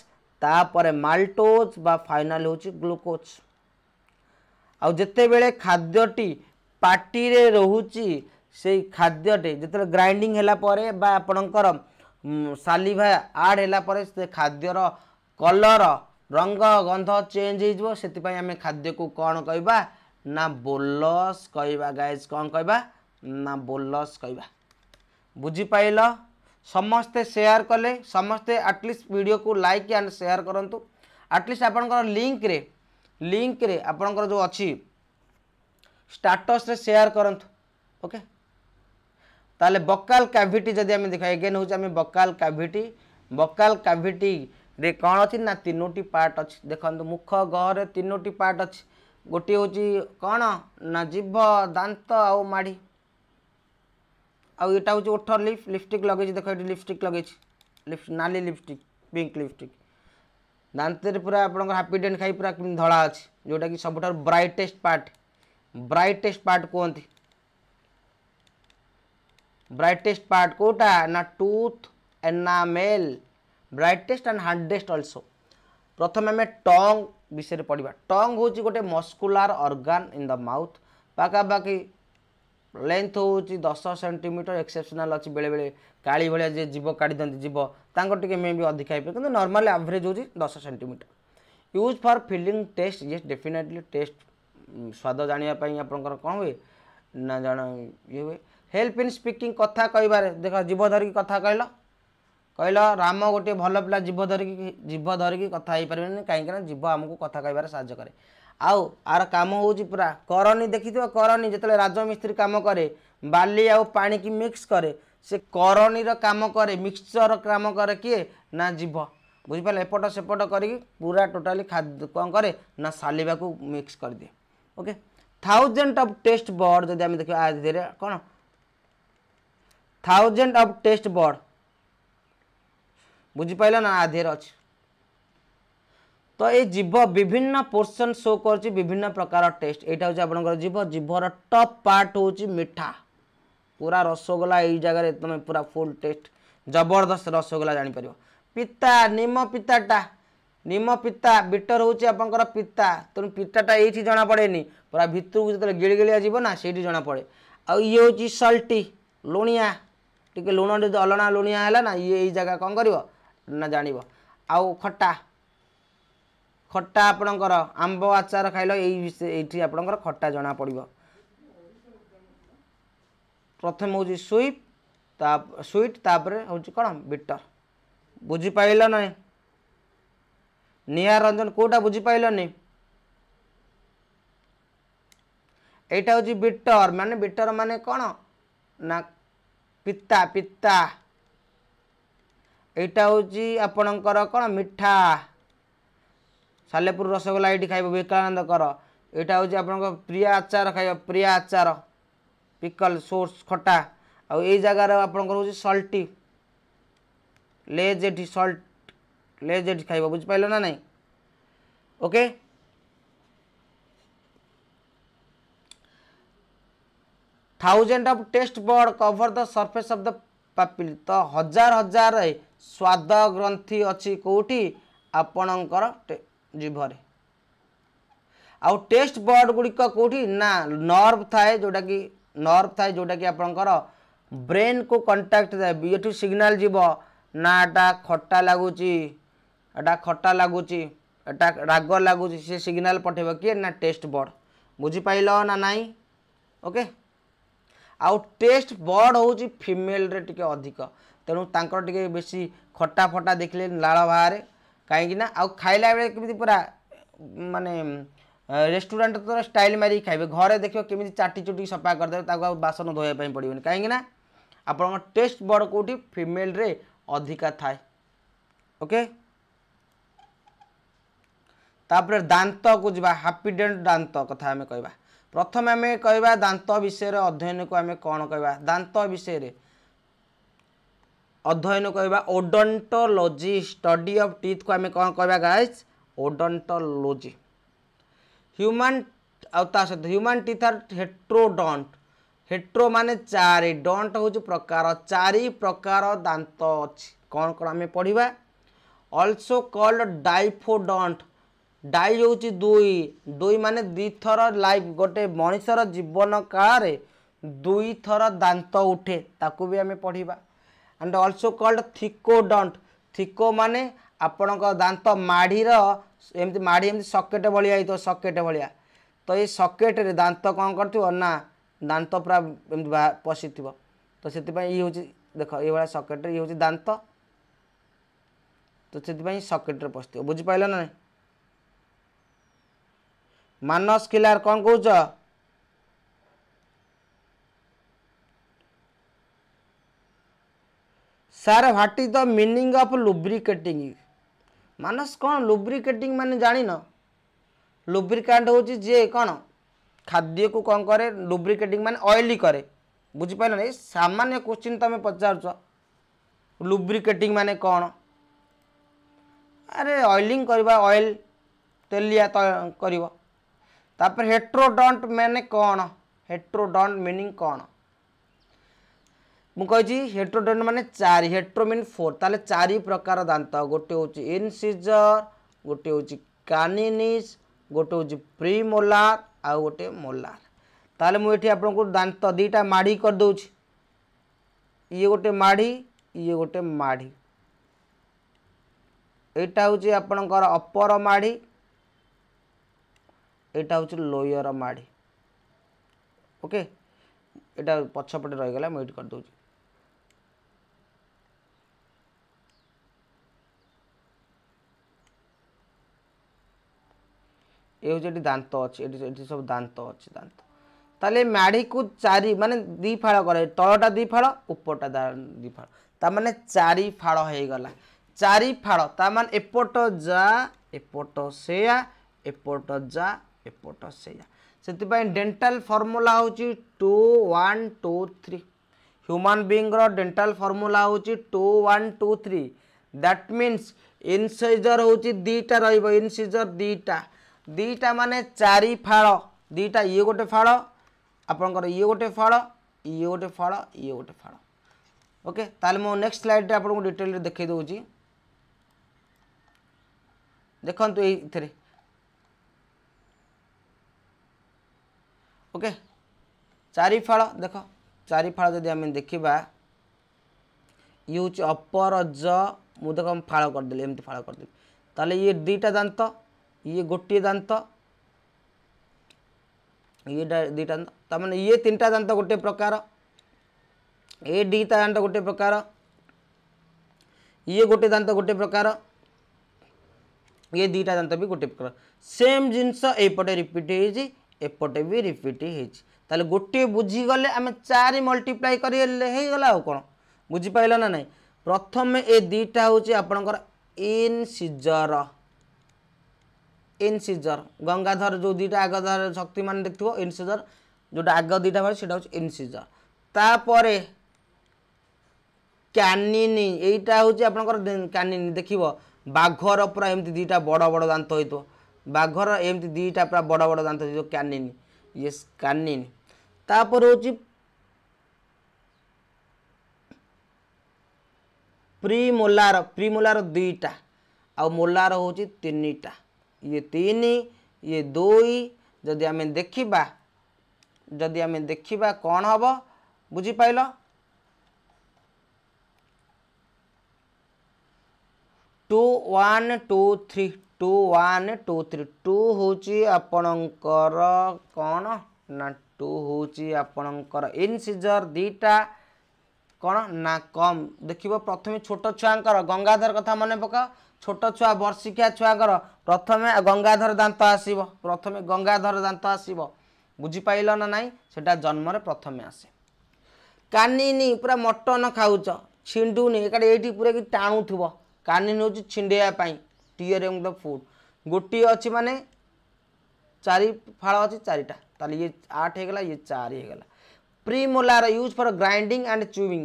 ତାପରେ ମାଲ୍ଟୋଜ୍ ବା ଫାଇନାଲ୍ ହେଉଛି ଗ୍ଲୁକୋଜ୍ ଆଉ ଯେତେବେଳେ ଖାଦ୍ୟଟି ପାଟିରେ ରହୁଛି ସେଇ ଖାଦ୍ୟଟି ଯେତେବେଳେ ଗ୍ରାଇଣ୍ଡିଂ ହେଲା ପରେ ବା ଆପଣଙ୍କର ସାଲିଭା ଆଡ଼୍ ହେଲା ପରେ ସେ ଖାଦ୍ୟର କଲର ରଙ୍ଗ ଗନ୍ଧ ଚେଞ୍ଜ ହେଇଯିବ ସେଥିପାଇଁ ଆମେ ଖାଦ୍ୟକୁ କ'ଣ କହିବା ନା ବୋଲସ୍ କହିବା ଗାଇଜ୍ କ'ଣ କହିବା ନା ବୋଲସ୍ କହିବା ବୁଝିପାରିଲ ସମସ୍ତେ ସେୟାର କଲେ ସମସ୍ତେ ଆଟଲିଷ୍ଟ ଭିଡ଼ିଓକୁ ଲାଇକ୍ ଆଣ୍ଡ ସେୟାର କରନ୍ତୁ ଆଟଲିଷ୍ଟ ଆପଣଙ୍କର ଲିଙ୍କରେ ଲିଙ୍କରେ ଆପଣଙ୍କର ଯେଉଁ ଅଛି ଷ୍ଟାଟସ୍ରେ ସେୟାର କରନ୍ତୁ ଓକେ ତାହେଲେ ବକାଲ କ୍ୟାଭିଟି ଯଦି ଆମେ ଦେଖା ଏଗେନ୍ ହେଉଛି ଆମେ ବକାଲ କ୍ୟାଭିଟି ବକାଲ କ୍ୟାଭିଟି ରେ କ'ଣ ଅଛି ନା ତିନୋଟି ପାର୍ଟ ଅଛି ଦେଖନ୍ତୁ ମୁଖ ଗହରେ ତିନୋଟି ପାର୍ଟ ଅଛି ଗୋଟିଏ ହେଉଛି କ'ଣ ନା ଜିଭ ଦାନ୍ତ ଆଉ ମାଢ଼ି ଆଉ ଏଇଟା ହେଉଛି ଓଠ ଲିପ୍ ଲିପଷ୍ଟିକ୍ ଲଗେଇଛି ଦେଖ ଏଠି ଲିପଷ୍ଟିକ୍ ଲଗେଇଛି ଲିପ୍ ନାଲି ଲିପଷ୍ଟିକ୍ ପିଙ୍କ ଲିପଷ୍ଟିକ୍ ଦାନ୍ତରେ ପୁରା ଆପଣଙ୍କର ହାପିଡେଣ୍ଟ ଖାଇ ପୁରା ଧଳା ଅଛି ଯେଉଁଟାକି ସବୁଠାରୁ ବ୍ରାଇଟେଷ୍ଟ ପାର୍ଟ ବ୍ରାଇଟେଷ୍ଟ ପାର୍ଟ କୁହନ୍ତି ବ୍ରାଇଟେଷ୍ଟ ପାର୍ଟ କେଉଁଟା ନା tooth enamel brightest and hardest also ପ୍ରଥମେ ଆମେ ଟଙ୍ଗ୍ ବିଷୟରେ ପଢ଼ିବା ଟଙ୍ଗ୍ ହେଉଛି ଗୋଟେ muscular organ in the mouth ପାଖାପାଖି ଲେନ୍ଥ ହେଉଛି ଦଶ ସେଣ୍ଟିମିଟର ଏକ୍ସେପ୍ସନାଲ୍ ଅଛି ବେଳେବେଳେ କାଳି ଭଳିଆ ଯିଏ ଜୀବ କାଢ଼ିଦିଅନ୍ତି ଜୀବ ତାଙ୍କର ଟିକେ ମେ ବି ଅଧିକା ହେଇପାରେ କିନ୍ତୁ ନର୍ମାଲି ଆଭରେଜ୍ ହେଉଛି ଦଶ centimetre use for feeling taste ଇଏ ଡେଫିନେଟଲି ଟେଷ୍ଟ ସ୍ୱାଦ ଜାଣିବା ପାଇଁ ଆପଣଙ୍କର କ'ଣ ହୁଏ ନା ଜଣ ଇଏ ହୁଏ ହେଲ୍ପ ଇନ୍ ସ୍ପିକିଂ କଥା କହିବାରେ ଦେଖ ଜୀବ ଧରିକି କଥା କହିଲ କହିଲ ରାମ ଗୋଟିଏ ଭଲ ପିଲା ଜୀବ ଧରିକି ଜୀବ ଧରିକି କଥା ହେଇପାରିବେନି କାହିଁକିନା ଜୀବ ଆମକୁ କଥା କହିବାରେ ସାହାଯ୍ୟ କରେ ଆଉ ଆର କାମ ହେଉଛି ପୁରା କରନି ଦେଖିଥିବ କରନି ଯେତେବେଳେ ରାଜମିସ୍ତ୍ରୀ କାମ କରେ ବାଲି ଆଉ ପାଣିକି ମିକ୍ସ କରେ ସେ କରଣିର କାମ କରେ ମିକ୍ସଚର କାମ କରେ କିଏ ନା ଜୀବ ବୁଝିପାରିଲେ ଏପଟ ସେପଟ କରିକି ପୁରା ଟୋଟାଲି କ'ଣ କରେ ନା ସାଲିବାକୁ ମିକ୍ସ କରିଦିଏ okay thousand of taste bud ଯଦି ଆମେ ଦେଖିବା ଆ ଦେହରେ କ'ଣ ଥାଉଜେଣ୍ଡ ଅଫ୍ ଟେଷ୍ଟ ବର୍ଡ଼ বুঝিপাইল না না দেহরে অছে তো এই জীব বিভিন্ন পোর্সন শো করছে বিভিন্ন প্রকার টেস্ট এইটা হচ্ছে আপনার জীব জীবর টপ পার্ট হচ্ছে মিঠা পুরা রসগোল্লা এই জায়গায় তুমি পুরা ফুল টেস্ট জবরদস্ত রসগোল্লা জাঁপার পিতা নিম পিতাটা নিম পিতা বিটর হচ্ছে আপনার পিতা তেমন পিতাটা এইটি জনাপড়েনি পুরা ভিতরক যেত গিড়গিড়িয়া যাব না সেইটি জনাপড়ে আয়ে হচ্ছে সল্টি লুণিয়া টিকি লুণ অলনা লুণিয়া হল না ইয়ে এই জায়গা কম করব ନା ଜାଣିବ ଆଉ ଖଟା ଖଟା ଆପଣଙ୍କର ଆମ୍ବ ଆଚାର ଖାଇଲ ଏଇ ଏଇଠି ଆପଣଙ୍କର ଖଟା ଜଣାପଡ଼ିବ ପ୍ରଥମେ ହେଉଛି ସୁଇପ୍ ତା ସୁଇଟ୍ ତାପରେ ହେଉଛି କ'ଣ ବିଟର ବୁଝିପାରିଲ ନାହିଁ ନିଆରଞ୍ଜନ କେଉଁଟା ବୁଝିପାରିଲନି ଏଇଟା ହେଉଛି ବିଟର ମାନେ ବିଟର ମାନେ କ'ଣ ନା ପିତା ପିତା এইটা হচ্ছে আপনার কোণ মিঠা সালেপুর রসগোল্লা এইটি খাইব বিকলানন্দ কর এইটা হচ্ছে আপনার প্রিয়া আচার খাইব প্রিয়া আচার পিকল সোর্স খটা ଆଉ ଏଇ ଜାଗାରେ ଆପଣଙ୍କର ହେଉଛି ସଲ୍ଟି ଲେଜ୍ ଏଠି ସଲ୍ଟ ଲେଜ୍ ଏଠି ଖାଇବ ବୁଝିପାରିଲ ନା ନାହିଁ okay thousand of taste bud cover the surface of the papillae ତ ହଜାର ହଜାର ସ୍ୱାଦ ଗ୍ରନ୍ଥି ଅଛି କେଉଁଠି ଆପଣଙ୍କର ଜିଭରେ ଆଉ ଟେଷ୍ଟ ବଡ଼ ଗୁଡ଼ିକ କେଉଁଠି ନା ନର୍ଭ ଥାଏ ଯେଉଁଟାକି ନର୍ଭ ଥାଏ ଯେଉଁଟାକି ଆପଣଙ୍କର ବ୍ରେନ୍କୁ କଣ୍ଟାକ୍ଟ ଥାଏ ଏଠୁ ସିଗ୍ନାଲ ଯିବ ନା ଏଟା ଖଟା ଲାଗୁଛି ଏଟା ଖଟା ଲାଗୁଛି ଏଟା ରାଗ ଲାଗୁଛି ସେ ସିଗ୍ନାଲ ପଠାଇବ କିଏ ନା ଟେଷ୍ଟ ବଡ଼ ବୁଝିପାରିଲ ନା ନାହିଁ ଓକେ ଆଉ ଟେଷ୍ଟ ବଡ଼ ହେଉଛି ଫିମେଲରେ ଟିକେ ଅଧିକ ତେଣୁ ତାଙ୍କର ଟିକେ ବେଶୀ ଖଟା ଫଟା ଦେଖିଲେ ଲାଳ ବାହାରେ କାହିଁକିନା ଆଉ ଖାଇଲା ବେଳେ କେମିତି ପୁରା ମାନେ ରେଷ୍ଟୁରାଣ୍ଟ ତ ଷ୍ଟାଇଲ୍ ମାରିକି ଖାଇବେ ଘରେ ଦେଖିବ କେମିତି ଚାଟି ଚୁଟିକି ସଫା କରିଦେବେ ତାକୁ ଆଉ ବାସନ ଧୋଇବା ପାଇଁ ପଡ଼ିବନି କାହିଁକିନା ଆପଣଙ୍କ ଟେଷ୍ଟ ବଡ଼ କେଉଁଠି ଫିମେଲ୍ରେ ଅଧିକା ଥାଏ ଓକେ ତାପରେ ଦାନ୍ତକୁ ଯିବା ହାପିଡେଣ୍ଟ ଦାନ୍ତ କଥା ଆମେ କହିବା ପ୍ରଥମେ ଆମେ କହିବା ଦାନ୍ତ ବିଷୟରେ ଅଧ୍ୟୟନକୁ ଆମେ କ'ଣ କହିବା ଦାନ୍ତ ବିଷୟରେ অধ্যয়ন কহবা ওডন্টোলোজি স্টডি অফ টিথ কু আমি কম কহবা গাইজ ওডন্টোলোজি হ্যুমান আসত human teeth are heterodont hetero মানে চারি ডন্ট হচ্ছে প্রকার চারি প্রকার দাঁত অছি কম কম আমি পড়া অলসো কল্ড ডাইফোডন্ট ডাই হচ্ছে দুই দুই মানে দুইথর লাইফ গোটে মনিষর জীবন কালে দুইথর দাঁত উঠে তাকে বি আমি পড়া and also called thecodont theco मान आपण दात माढ़ीर एम माढ़ी एम सकेट भाई तो सकेट भाया तो ये सकेट दात कौन कर ना दात पूरा पशि थो तो से हूँ देख ये सकेट ये हूँ दात तो से सकेट्रे पशि बुझिपाल ना मानस किलार कौन कौ सार what is the meaning of lubricating मानस कौन लुब्रिकेटिंग मान जान लुब्रिकेट हूँ जे कौन खाद्य को कौन कै लुब्रिकेटिंग मान अएली कै बुझिपाल नहीं सामान्य क्वेश्चन तुम्हें पचार लुब्रिकेटिंग मान कौन अरे अएलींग अएल तेलिया करोड्रोड मैंने कौन हेट्रोड मीनिंग कौन मुझे हेट्रोडन मान चार हेट्रोमिन फोर ताल चार प्रकार दात गोटे हूँ इनसीजर गोटे हूँ कानिनिज गोटे हूँ प्रिमोलार आ गोटे मोलार ताल मुझे आपको दात दीटा माढ़ी करदे ये गोटे माढ़ी ये गोटे माढ़ी यहाँ हूँ आपणकर अपर माढ़ी यहाँ हूँ लोयर माढ़ी ओके यहाँ पछपटे रहीगला मुझे करदे ଏ ହେଉଛି ଏଠି ଦାନ୍ତ ଅଛି ଏଠି ଏଠି ସବୁ ଦାନ୍ତ ଅଛି ଦାନ୍ତ ତାହେଲେ ମାଢ଼ିକୁ ଚାରି ମାନେ ଦୁଇ ଫାଳ କରେ ତଳଟା ଦୁଇ ଫାଳ ଉପରଟା ଦୁଇ ଫାଳ ତା ମାନେ ଚାରି ଫାଳ ହେଇଗଲା ଚାରି ଫାଳ ତା ମାନେ ଏପଟ ଯା ଏପଟ ସେୟା ଏପଟ ଯା ଏପଟ ସେୟା ସେଥିପାଇଁ ଡେଣ୍ଟାଲ ଫର୍ମୁଲା ହେଉଛି two one two three human ବିଙ୍ଗର ଡେଣ୍ଟାଲ ଫର୍ମୁଲା ହେଉଛି two one two three that means incisor ହେଉଛି ଦୁଇଟା ରହିବ ଇନସିଜର ଦୁଇଟା দুইটা মানে চারি ফাড় দুইটা ইয়ে গোটে ফাড় আপনার ইয়ে গোটে ফাড় ইয়ে গোটে ফাড় ইয়ে গোটে ফাড় ওকে তাহলে মো নেক্সট স্লাইডে আপনার ডিটেলরে দেখাই দেছি দেখুন এইথে ওকে চারি ফাড় দেখ চারি ফাড় যদি আমি দেখিবা ইয়ে হচ্ছে অপর জ মু দেখ ফাড় করেদেলি এমতি ফাড় করেদেলি তাহলে ইয়ে দুইটা দাঁত ଇଏ ଗୋଟିଏ ଦାନ୍ତ ଇଏ ଦୁଇଟା ଦାନ୍ତ ତାମାନେ ଇଏ ତିନିଟା ଦାନ୍ତ ଗୋଟିଏ ପ୍ରକାର ଏ ଦୁଇଟା ଦାନ୍ତ ଗୋଟିଏ ପ୍ରକାର ଇଏ ଗୋଟିଏ ଦାନ୍ତ ଗୋଟିଏ ପ୍ରକାର ଇଏ ଦୁଇଟା ଦାନ୍ତ ବି ଗୋଟିଏ ପ୍ରକାର ସେମ୍ ଜିନିଷ ଏଇପଟେ ରିପିଟ୍ ହେଇଛି ଏପଟେ ବି ରିପିଟ୍ ହେଇଛି ତାହେଲେ ଗୋଟିଏ ବୁଝିଗଲେ ଆମେ ଚାରି ମଲ୍ଟିପ୍ଲାଏ କରିଲେ ହେଇଗଲା ଆଉ କ'ଣ ବୁଝିପାରିଲ ନା ନାହିଁ ପ୍ରଥମେ ଏ ଦୁଇଟା ହେଉଛି ଆପଣଙ୍କର ଇନ୍ ସିଜର ইনসিজর গঙ্গাধর যে দুইটা আগ শক্তি মানে দেখব ইনসিজর যেটা আগ দুইটা মানে সেটা হচ্ছে ইনসিজর তাপরে ক্যানিনি এইটা হচ্ছে আপনার ক্যানিনি দেখব বাঘর পুরা এমতি দুইটা বড় বড় দাঁত হইত বাঘর এমতি দুইটা পুরা বড় বড় দাঁত হইত ক্যানিনি ইয়েস ক্যানিনি তাপরে হচ্ছে প্রিমোলার প্রিমোলার দুইটা ଆଉ ମୋଲାର ହେଉଛି ତିନିଟା ये तीन ये दुई ଯଦି ଆମେ ଦେଖିବା ଯଦି ଆମେ ଦେଖିବା କ'ଣ ହେବ ବୁଝିପାରିଲ two one two three two one two three two ହେଉଛି ଆପଣଙ୍କର କ'ଣ ନା ଟୁ ହେଉଛି ଆପଣଙ୍କର ଇନସିଜର୍ ଦୁଇଟା କ'ଣ ନା କମ୍ ଦେଖିବ ପ୍ରଥମେ ଛୋଟ ଛୁଆଙ୍କର ଗଙ୍ଗାଧର କଥା ମନେ ପକାଅ ଛୋଟ ଛୁଆ ବର୍ଷିକିଆ ଛୁଆଙ୍କର ପ୍ରଥମେ ଗଙ୍ଗାଧର ଦାନ୍ତ ଆସିବ ପ୍ରଥମେ ଗଙ୍ଗାଧର ଦାନ୍ତ ଆସିବ ବୁଝିପାରିଲ ନା ନାହିଁ ସେଇଟା ଜନ୍ମରେ ପ୍ରଥମେ ଆସେ କାନିନି ପୁରା ମଟନ ଖାଉଛ ଛିଣ୍ଡୁନି ଏକାଠି ଏଇଠି ପୁରା କି ଟାଣୁଥିବ କାନିନି ହେଉଛି ଛିଣ୍ଡେଇବା ପାଇଁ ଟିୟରିଙ୍ଗ ଦ ଫୁଡ଼ ଗୋଟିଏ ଅଛି ମାନେ ଚାରି ଫାଳ ଅଛି ଚାରିଟା ତାହେଲେ ଇଏ ଆଠ ହେଇଗଲା ଇଏ ଚାରି ହେଇଗଲା premolar use for grinding and chewing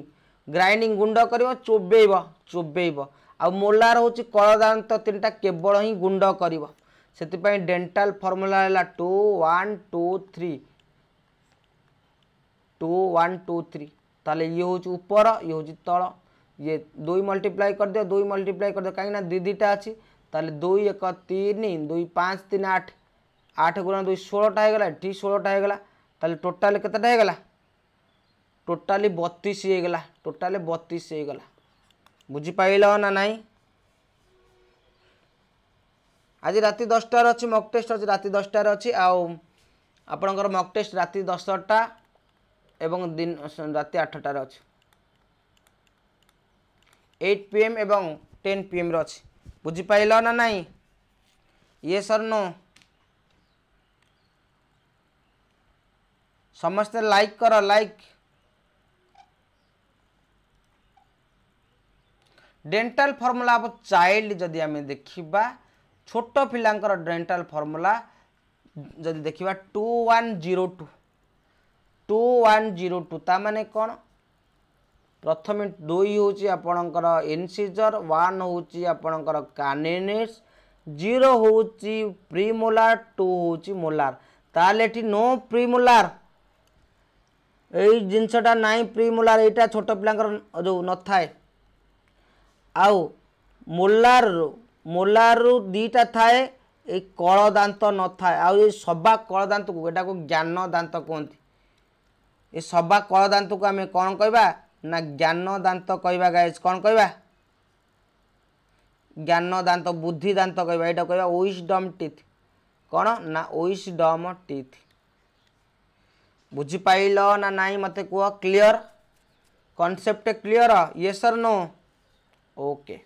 grinding ଗୁଣ୍ଡ କରିବ ଚୋବେଇବ ଚୋବେଇବ आोलार हूँ कलदात तीन टा केवल ही गुंड कर dental formula two one two three two one two three तेल ये हूँ ऊपर ये हूँ तल ये दुई मल्टीप्लाई कर दियो दुई मल्टीप्लाई कर दियो कहीं दी दीटा अच्छी तेल दुई एक तीन दुई पाँच तीन आठ आठ गुण दुई षोलटा होगा ठीक षोलटा होगा तेल टोटाल कतला टोटाली बतीस होगा टोटाली बतीस होगा বুঝিপাইল না নাই আজ রাতে দশটার অছি মক টেস্ট অছি রাতে দশটার অছি আও আপনার মক টেস্ট রাতে দশটা এবং দিন রাতে আটটার অছি এইট পিএম এবং টেন পিএম্র অছি বুঝিপাইল না নাই ইয়ে সর নো ସମସ୍ତେ ଲାଇକ୍ କର like dental formula of child যদি আমি দেখিবা ছোট পিলাঙ্কর ডেন্টাল ফর্মুলা যদি দেখিবা two one zero two two one zero two তা মানে কোণ প্রথমে দুই হচ্ছে আপনার ইনসিজর ওয়ান হচ্ছে আপনার কানেনিস জিরো হচ্ছে প্রিমোলার টু হচ্ছে মোলার তাহলে এটি নো প্রিমোলার এই জিনিসটা নাই প্রিমোলার এইটা ছোট পিলাঙ্কর যে নথায় ଆଉ ମୋଲାରରୁ ମୋଲାରରୁ ଦୁଇଟା ଥାଏ ଏ କଳଦାନ୍ତ ନଥାଏ ଆଉ ଏ ସବା କଳଦାନ୍ତକୁ ଏଟାକୁ ଜ୍ଞାନ ଦାନ୍ତ କୁହନ୍ତି ଏ ସବା କଳଦାନ୍ତକୁ ଆମେ କ'ଣ କହିବା ନା ଜ୍ଞାନ ଦାନ୍ତ କହିବା ଗାଇଜ କ'ଣ କହିବା ଜ୍ଞାନ ଦାନ୍ତ ବୁଦ୍ଧି ଦାନ୍ତ କହିବା ଏଇଟା କହିବା ଓଇସଡମ୍ ଟିଥ୍ କ'ଣ ନା ଓଇସଡମ୍ ଟିଥ୍ ବୁଝିପାରିଲ ନା ନାହିଁ ମୋତେ କୁହ clear concept clear yes or no okay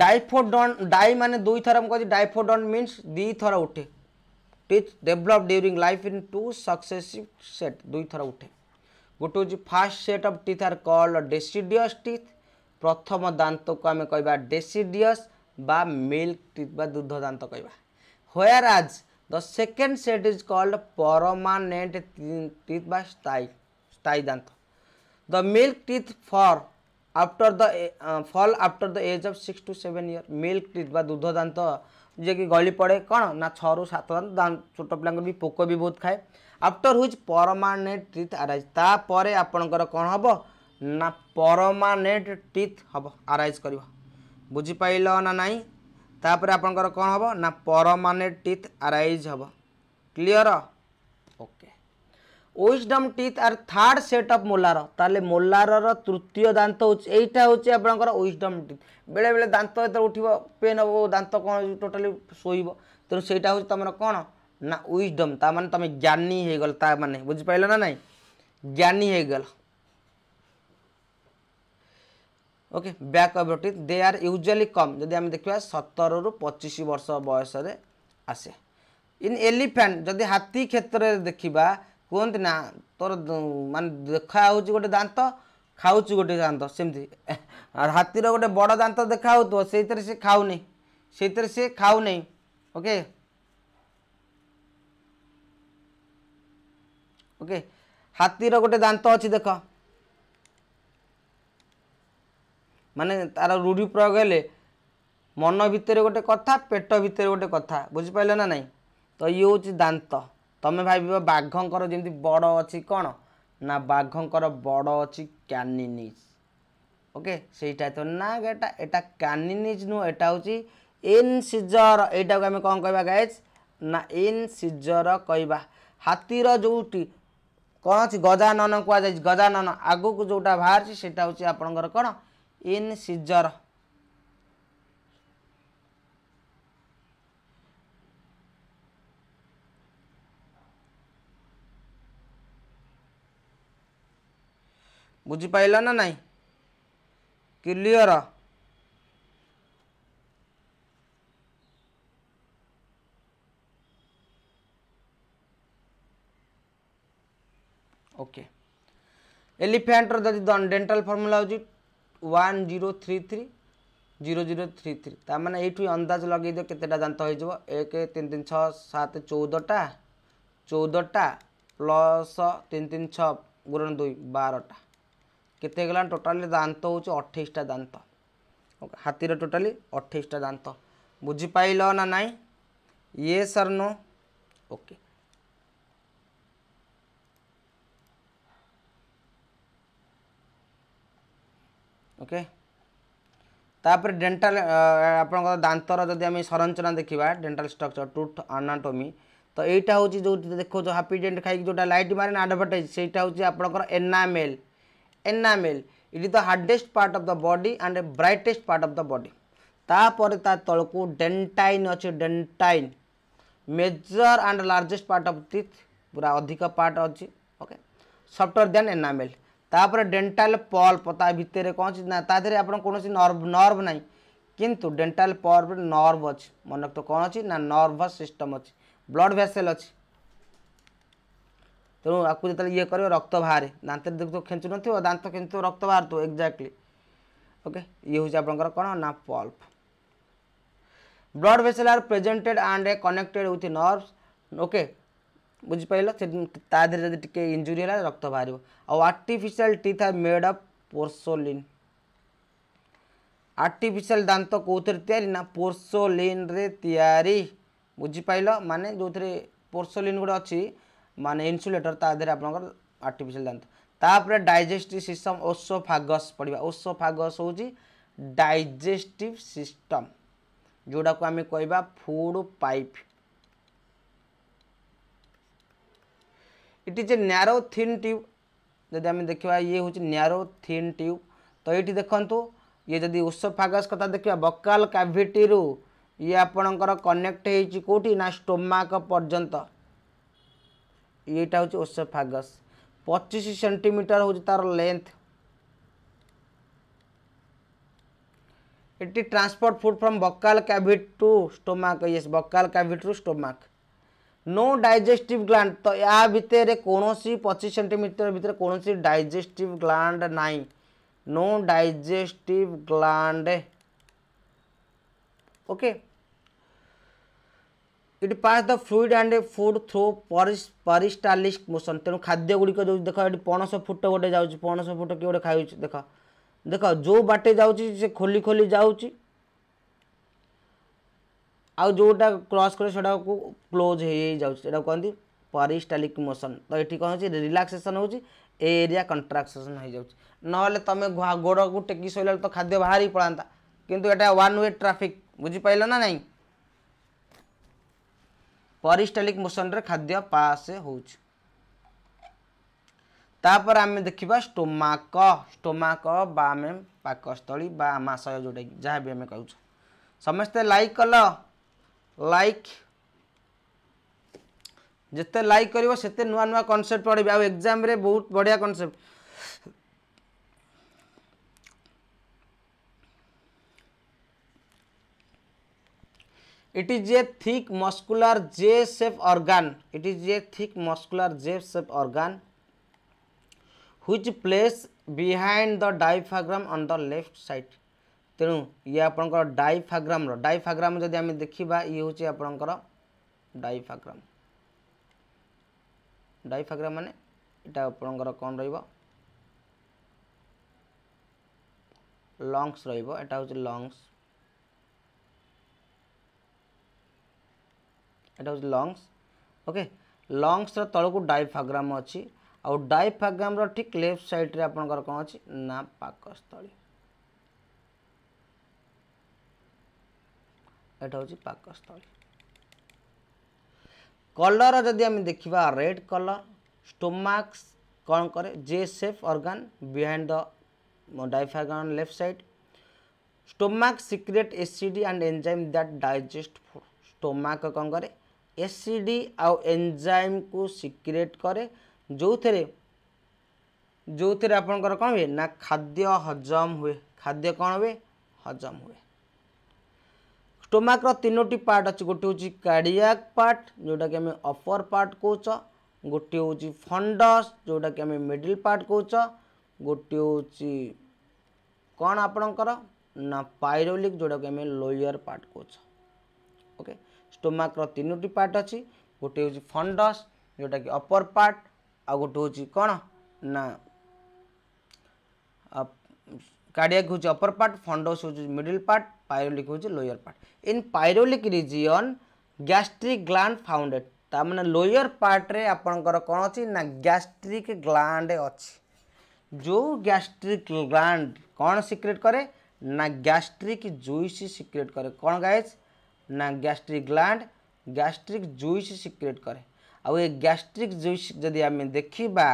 diphyodont di মানে দুই থর আমি কছি ডাইফোডন মিন্স দুই থর উঠে teeth develop during life in two successive set দুই থর উঠে গোটে হচ্ছে first set of teeth are called deciduous teeth প্রথম দাঁতকু আমি কহবা ডেসিডিয়স বা মিল্ক টিথ বা দুধ দাঁত কহবা whereas the second set is set is teeth permanent teeth by stydanta. The milk teeth for after the fall after the age of six to seven year milk teeth बा दुध दांत जे कि गली पड़े कौन ना छु सात दांत दांत छोट पिला भी पोक भी बहुत खाए after whose permanent teeth arise तापर आपणकर कौन हम ना परमानेंट टीथ हम आरइज कर बुझिपाल ना नहीं ତାପରେ ଆପଣଙ୍କର କ'ଣ ହେବ ନା ପରମାନେଣ୍ଟ ଟିଥ୍ ଆରାଇଜ୍ ହେବ clear okay wisdom teeth are third set of molar ତାହେଲେ ମୋଲାରର ତୃତୀୟ ଦାନ୍ତ ହେଉଛି ଏଇଟା ହେଉଛି ଆପଣଙ୍କର ଉଇସଡମ୍ ଟିଥ୍ ବେଳେବେଳେ ଦାନ୍ତ ଯେତେବେଳେ ଉଠିବ ପେନ୍ ହେବ ଦାନ୍ତ କ'ଣ ଟୋଟାଲି ଶୋଇବ ତେଣୁ ସେଇଟା ହେଉଛି ତୁମର କ'ଣ ନା ଉଇସଡମ୍ ତା ମାନେ ତୁମେ ଜ୍ଞାନୀ ହୋଇଗଲ ତା ମାନେ ବୁଝିପାରିଲ ନା ନାହିଁ ଜ୍ଞାନୀ ହୋଇଗଲ ओके बैक ओबरोटिक दे आर यूजुअली कम जदि आम देखा सतर रु पचिश वर्ष बयस आसे इन एलिफेन्ट जदि हाथी क्षेत्र में देखा कहते ना तोर मान देखा गोटे दात खाऊ गोटे दात सेमती हाथी गोटे बड़ दात देखा से खाऊ नहीं से खाऊ नहीं ओके ओके हाथी गोटे दात अच्छी देख ମାନେ ତାର ରୂଢ଼ି ପ୍ରୟୋଗ ହେଲେ ମନ ଭିତରେ ଗୋଟେ କଥା ପେଟ ଭିତରେ ଗୋଟେ କଥା ବୁଝିପାରିଲେ ନା ନାହିଁ ତ ଇଏ ହେଉଛି ଦାନ୍ତ ତମେ ଭାବିବ ବାଘଙ୍କର ଯେମିତି ବଡ଼ ଅଛି କ'ଣ ନା ବାଘଙ୍କର ବଡ଼ ଅଛି କ୍ୟାନିନିଜ୍ ଓକେ ସେଇଟା ତ ନା ଏଟା ଏଟା କ୍ୟାନିନିଜ୍ ନୁହଁ ଏଟା ହେଉଛି ଏନ୍ ସିଜର ଏଇଟାକୁ ଆମେ କ'ଣ କହିବା ଗାଏଜ୍ ନା ଏନ୍ ସିଜର କହିବା ହାତୀର ଯେଉଁଟି କ'ଣ ଅଛି ଗଜାନନ କୁହାଯାଇଛି ଗଜାନନ ଆଗକୁ ଯେଉଁଟା ବାହାରିଛି ସେଇଟା ହେଉଛି ଆପଣଙ୍କର କ'ଣ इन सीजर बुझिपाल ना ना क्लीयर ओके एलिफेंटर जदि डेटाल फर्मूला हूँ one zero three three zero zero three three তার মানে এইটু অন্দাজ লগাই দিও কেতেটা দাঁত হয়ে যাব এক তিন তিন ছ সাত চৌদটা চৌদটা প্লস তিন তিন ছ গুণ দুই বারোটা কেতে গেল টোটালি দাঁত হচ্ছে অঠেইশটা দাঁত হাতির টোটালি অঠেইশটা দাঁত বুঝিপাইল না নাই yes or no okay okay ତାପରେ ଡେଣ୍ଟାଲ ଆପଣଙ୍କର ଦାନ୍ତର ଯଦି ଆମେ ସଂରଚନା ଦେଖିବା ଡେଣ୍ଟାଲ ଷ୍ଟ୍ରକ୍ଚର ଟୁଥ୍ ଆନାଟୋମି ତ ଏଇଟା ହେଉଛି ଯେଉଁ ଦେଖାଉଛ ହାପି ଡେଣ୍ଟ ଖାଇକି ଯେଉଁଟା ଲାଇଟ୍ ମାରେ ନା ଆଡ଼ଭର୍ଟାଇଜ୍ ସେଇଟା ହେଉଛି ଆପଣଙ୍କର enamel enamel it is the hardest part of the body and brightest part of the body ତାପରେ ତା ତଳକୁ ଡେଣ୍ଟାଇନ୍ ଅଛି dentine major and largest part of teeth ପୁରା ଅଧିକ ପାର୍ଟ ଅଛି ଓକେ ସଫ୍ଟୱେର୍ ଦେନ୍ ଏନାମେଲ୍ ତାପରେ ଡେଣ୍ଟାଲ ପଲ୍ପ ତା ଭିତରେ କ'ଣ ଅଛି ନା ତା ଦେହରେ ଆପଣ କୌଣସି ନର୍ଭ ନର୍ଭ ନାହିଁ କିନ୍ତୁ ଡେଣ୍ଟାଲ ପଲ୍ପରେ ନର୍ଭ ଅଛି ମନେ ରଖିତ କ'ଣ ଅଛି ନା ନର୍ଭସ ସିଷ୍ଟମ୍ ଅଛି ବ୍ଲଡ଼ ଭେସେଲ୍ ଅଛି ତେଣୁ ଆକୁ ଯେତେବେଳେ ଇଏ କରିବ ରକ୍ତ ବାହାରେ ଦାନ୍ତରେ ଦେଖୁଥିବ ଖେଞ୍ଚୁ ନଥିବ ଦାନ୍ତ ଖେଞ୍ଚୁଥିବ ରକ୍ତ ବାହାରୁଥିବ ଏକ୍ଜାକ୍ଟଲି ଓକେ ଇଏ ହେଉଛି ଆପଣଙ୍କର କ'ଣ ନା pulp blood vessel are presented and connected with nerves okay ବୁଝିପାରିଲ ସେ ତା ଦେହରେ ଯଦି ଟିକେ ଇଞ୍ଜୁରି ହେଲା ରକ୍ତ ବାହାରିବ ଆଉ artificial teeth are made of porcelain artificial ଦାନ୍ତ କେଉଁଥିରେ ତିଆରି ନା ପୋର୍ସୋଲିନ୍ରେ ତିଆରି ବୁଝିପାରିଲ ମାନେ ଯେଉଁଥିରେ ପୋର୍ସୋଲିନ୍ ଗୋଟେ ଅଛି ମାନେ ଇନ୍ସୁଲେଟର୍ ତା ଦେହରେ ଆପଣଙ୍କର ଆର୍ଟିଫିସିଆଲ ଦାନ୍ତ ତାପରେ ଡାଇଜେଷ୍ଟିଭ୍ ସିଷ୍ଟମ୍ ଓସୋଫାଗସ୍ ପଡ଼ିବା ଓସୋଫାଗସ୍ ହେଉଛି ଡାଇଜେଷ୍ଟିଭ୍ ସିଷ୍ଟମ୍ ଯେଉଁଟାକୁ ଆମେ କହିବା food pipe it is a narrow thin tube जदि आम देखा ये हूँ न्यारो थीन ट्यूब तो ये देखो ये जदि फागस कथा देखा बकाल काविटी रु ये आपणकर कनेक्ट हो ना स्टोमाक पर्यंत यहाँ हूँ फागस पचिश सेमिटर हूँ तार length it transport food from buccal cavity to stomach ये buccal cavity to stomach no digestive gland तो या भितर कौन पचिश सेमिटर भितर कौन डाइजेस्टिव ग्लैंड ना no digestive gland okay it pass the fluid and food through peristaltic motion तेणु खाद्य गुड़िक जो देख ये पणस फुट गोटे जाऊँच पणस फुट किए गोटे खाऊ देख देख जो बाटे जाऊँच से खोली खोली जाऊँच ଆଉ ଯେଉଁଟା କ୍ରସ୍ କରେ ସେଇଟାକୁ କ୍ଲୋଜ୍ ହେଇଯାଉଛି ସେଇଟାକୁ କହନ୍ତି ପରିଷ୍ଟାଲିକ୍ ମୋସନ୍ ତ ଏଠି କ'ଣ ହେଉଛି ରିଲାକ୍ସେସନ୍ ହେଉଛି ଏ ଏରିଆ କଣ୍ଟ୍ରାକ୍ସେସନ୍ ହେଇଯାଉଛି ନହେଲେ ତୁମେ ଗୋଡ଼କୁ ଟେକି ଶୋଇଲା ତ ଖାଦ୍ୟ ବାହାରି ପଳାନ୍ତା କିନ୍ତୁ ଏଇଟା ୱାନ୍ ୱେ ଟ୍ରାଫିକ୍ ବୁଝିପାରିଲ ନା ନାହିଁ ପରିଷ୍ଟାଲିକ୍ ମୋସନ୍ରେ ଖାଦ୍ୟ ପାସ୍ ହେଉଛି ତାପରେ ଆମେ ଦେଖିବା ଷ୍ଟୋମାକ ଷ୍ଟୋମାକ ବା ଆମେ ପାକସ୍ଥଳୀ ବା ଆମାଶୟ ଯେଉଁଟାକି ଯାହା ବି ଆମେ କହୁଛୁ ସମସ୍ତେ ଲାଇକ୍ କଲ लाइक जिते लाइक कर सेते नुआ नुआ कनसेप्ट पढ़े आउ एग्जाम रे बहुत बढ़िया concept it is a thick muscular j shape organ it is a thick muscular j shape organ which plays behind the diaphragm on the left side ତେଣୁ ଇଏ ଆପଣଙ୍କର ଡାଇଫାଗ୍ରାମର ଡାଇଫାଗ୍ରାମ ଯଦି ଆମେ ଦେଖିବା ଇଏ ହେଉଛି ଆପଣଙ୍କର ଡାଇଫାଗ୍ରାମ ଡାଇଫାଗ୍ରାମ ମାନେ এটা আপনার কম রহব লংস রহব এটা হচ্ছে লংস এটা হচ্ছে লংস ওকে লংসর তলকু ডাইফাগ্রাম অছি আউ ডাইফাগ্রামর ঠিক লেফট সাইড্রে আপনার কোণ অছি না পাকস্থলী এটা হচ্ছে পাকস্থলী কলর যদি আমি দেখিবা রেড কলর স্টোমাক্স କ'ଣ କରେ J shape organ behind the diaphragm left side stomach secrete acid and enzyme that digest food stomach କ'ଣ କରେ ଏସିଡ଼ି ଆଉ ଏନ୍ଜାଇମ୍କୁ ସିକ୍ରେଟ୍ କରେ ଯେଉଁଥିରେ ଯେଉଁଥିରେ ଆପଣଙ୍କର କ'ଣ ହୁଏ ନା ଖାଦ୍ୟ ହଜମ ହୁଏ ଖାଦ୍ୟ କ'ଣ ହୁଏ ହଜମ ହୁଏ ଷ୍ଟୋମାକ୍ର ତିନୋଟି ପାର୍ଟ ଅଛି ଗୋଟେ ହେଉଛି କାର୍ଡ଼ିଆକ୍ ପାର୍ଟ ଯେଉଁଟାକି ଆମେ ଅପର୍ ପାର୍ଟ କହୁଛ ଗୋଟିଏ ହେଉଛି ଫଣ୍ଡସ୍ ଯେଉଁଟାକି ଆମେ ମିଡ଼ିଲ୍ ପାର୍ଟ କହୁଛ ଗୋଟିଏ ହେଉଛି କ'ଣ ଆପଣଙ୍କର ନା ପାଇରୋଲିକ୍ ଯେଉଁଟାକି ଆମେ ଲୋୟର୍ ପାର୍ଟ କହୁଛ ଓକେ ଷ୍ଟୋମାକ୍ର ତିନୋଟି ପାର୍ଟ ଅଛି ଗୋଟିଏ ହେଉଛି ଫଣ୍ଡସ୍ ଯେଉଁଟାକି ଅପର୍ ପାର୍ଟ ଆଉ ଗୋଟେ ହେଉଛି କ'ଣ ନା cardiac হচ্ছে upper part fundus হচ্ছে middle part pyrolic হচ্ছে lower part in pyrolic region gastric gland founded তা মানে lower part রে আপনাଙ୍କର কোন আছে না gastric gland আছে जो gastric gland কোন secrete করে না gastric juice secrete করে কোন guys না gastric gland gastric juice secrete করে আর এই gastric juice যদি আমি দেখিবা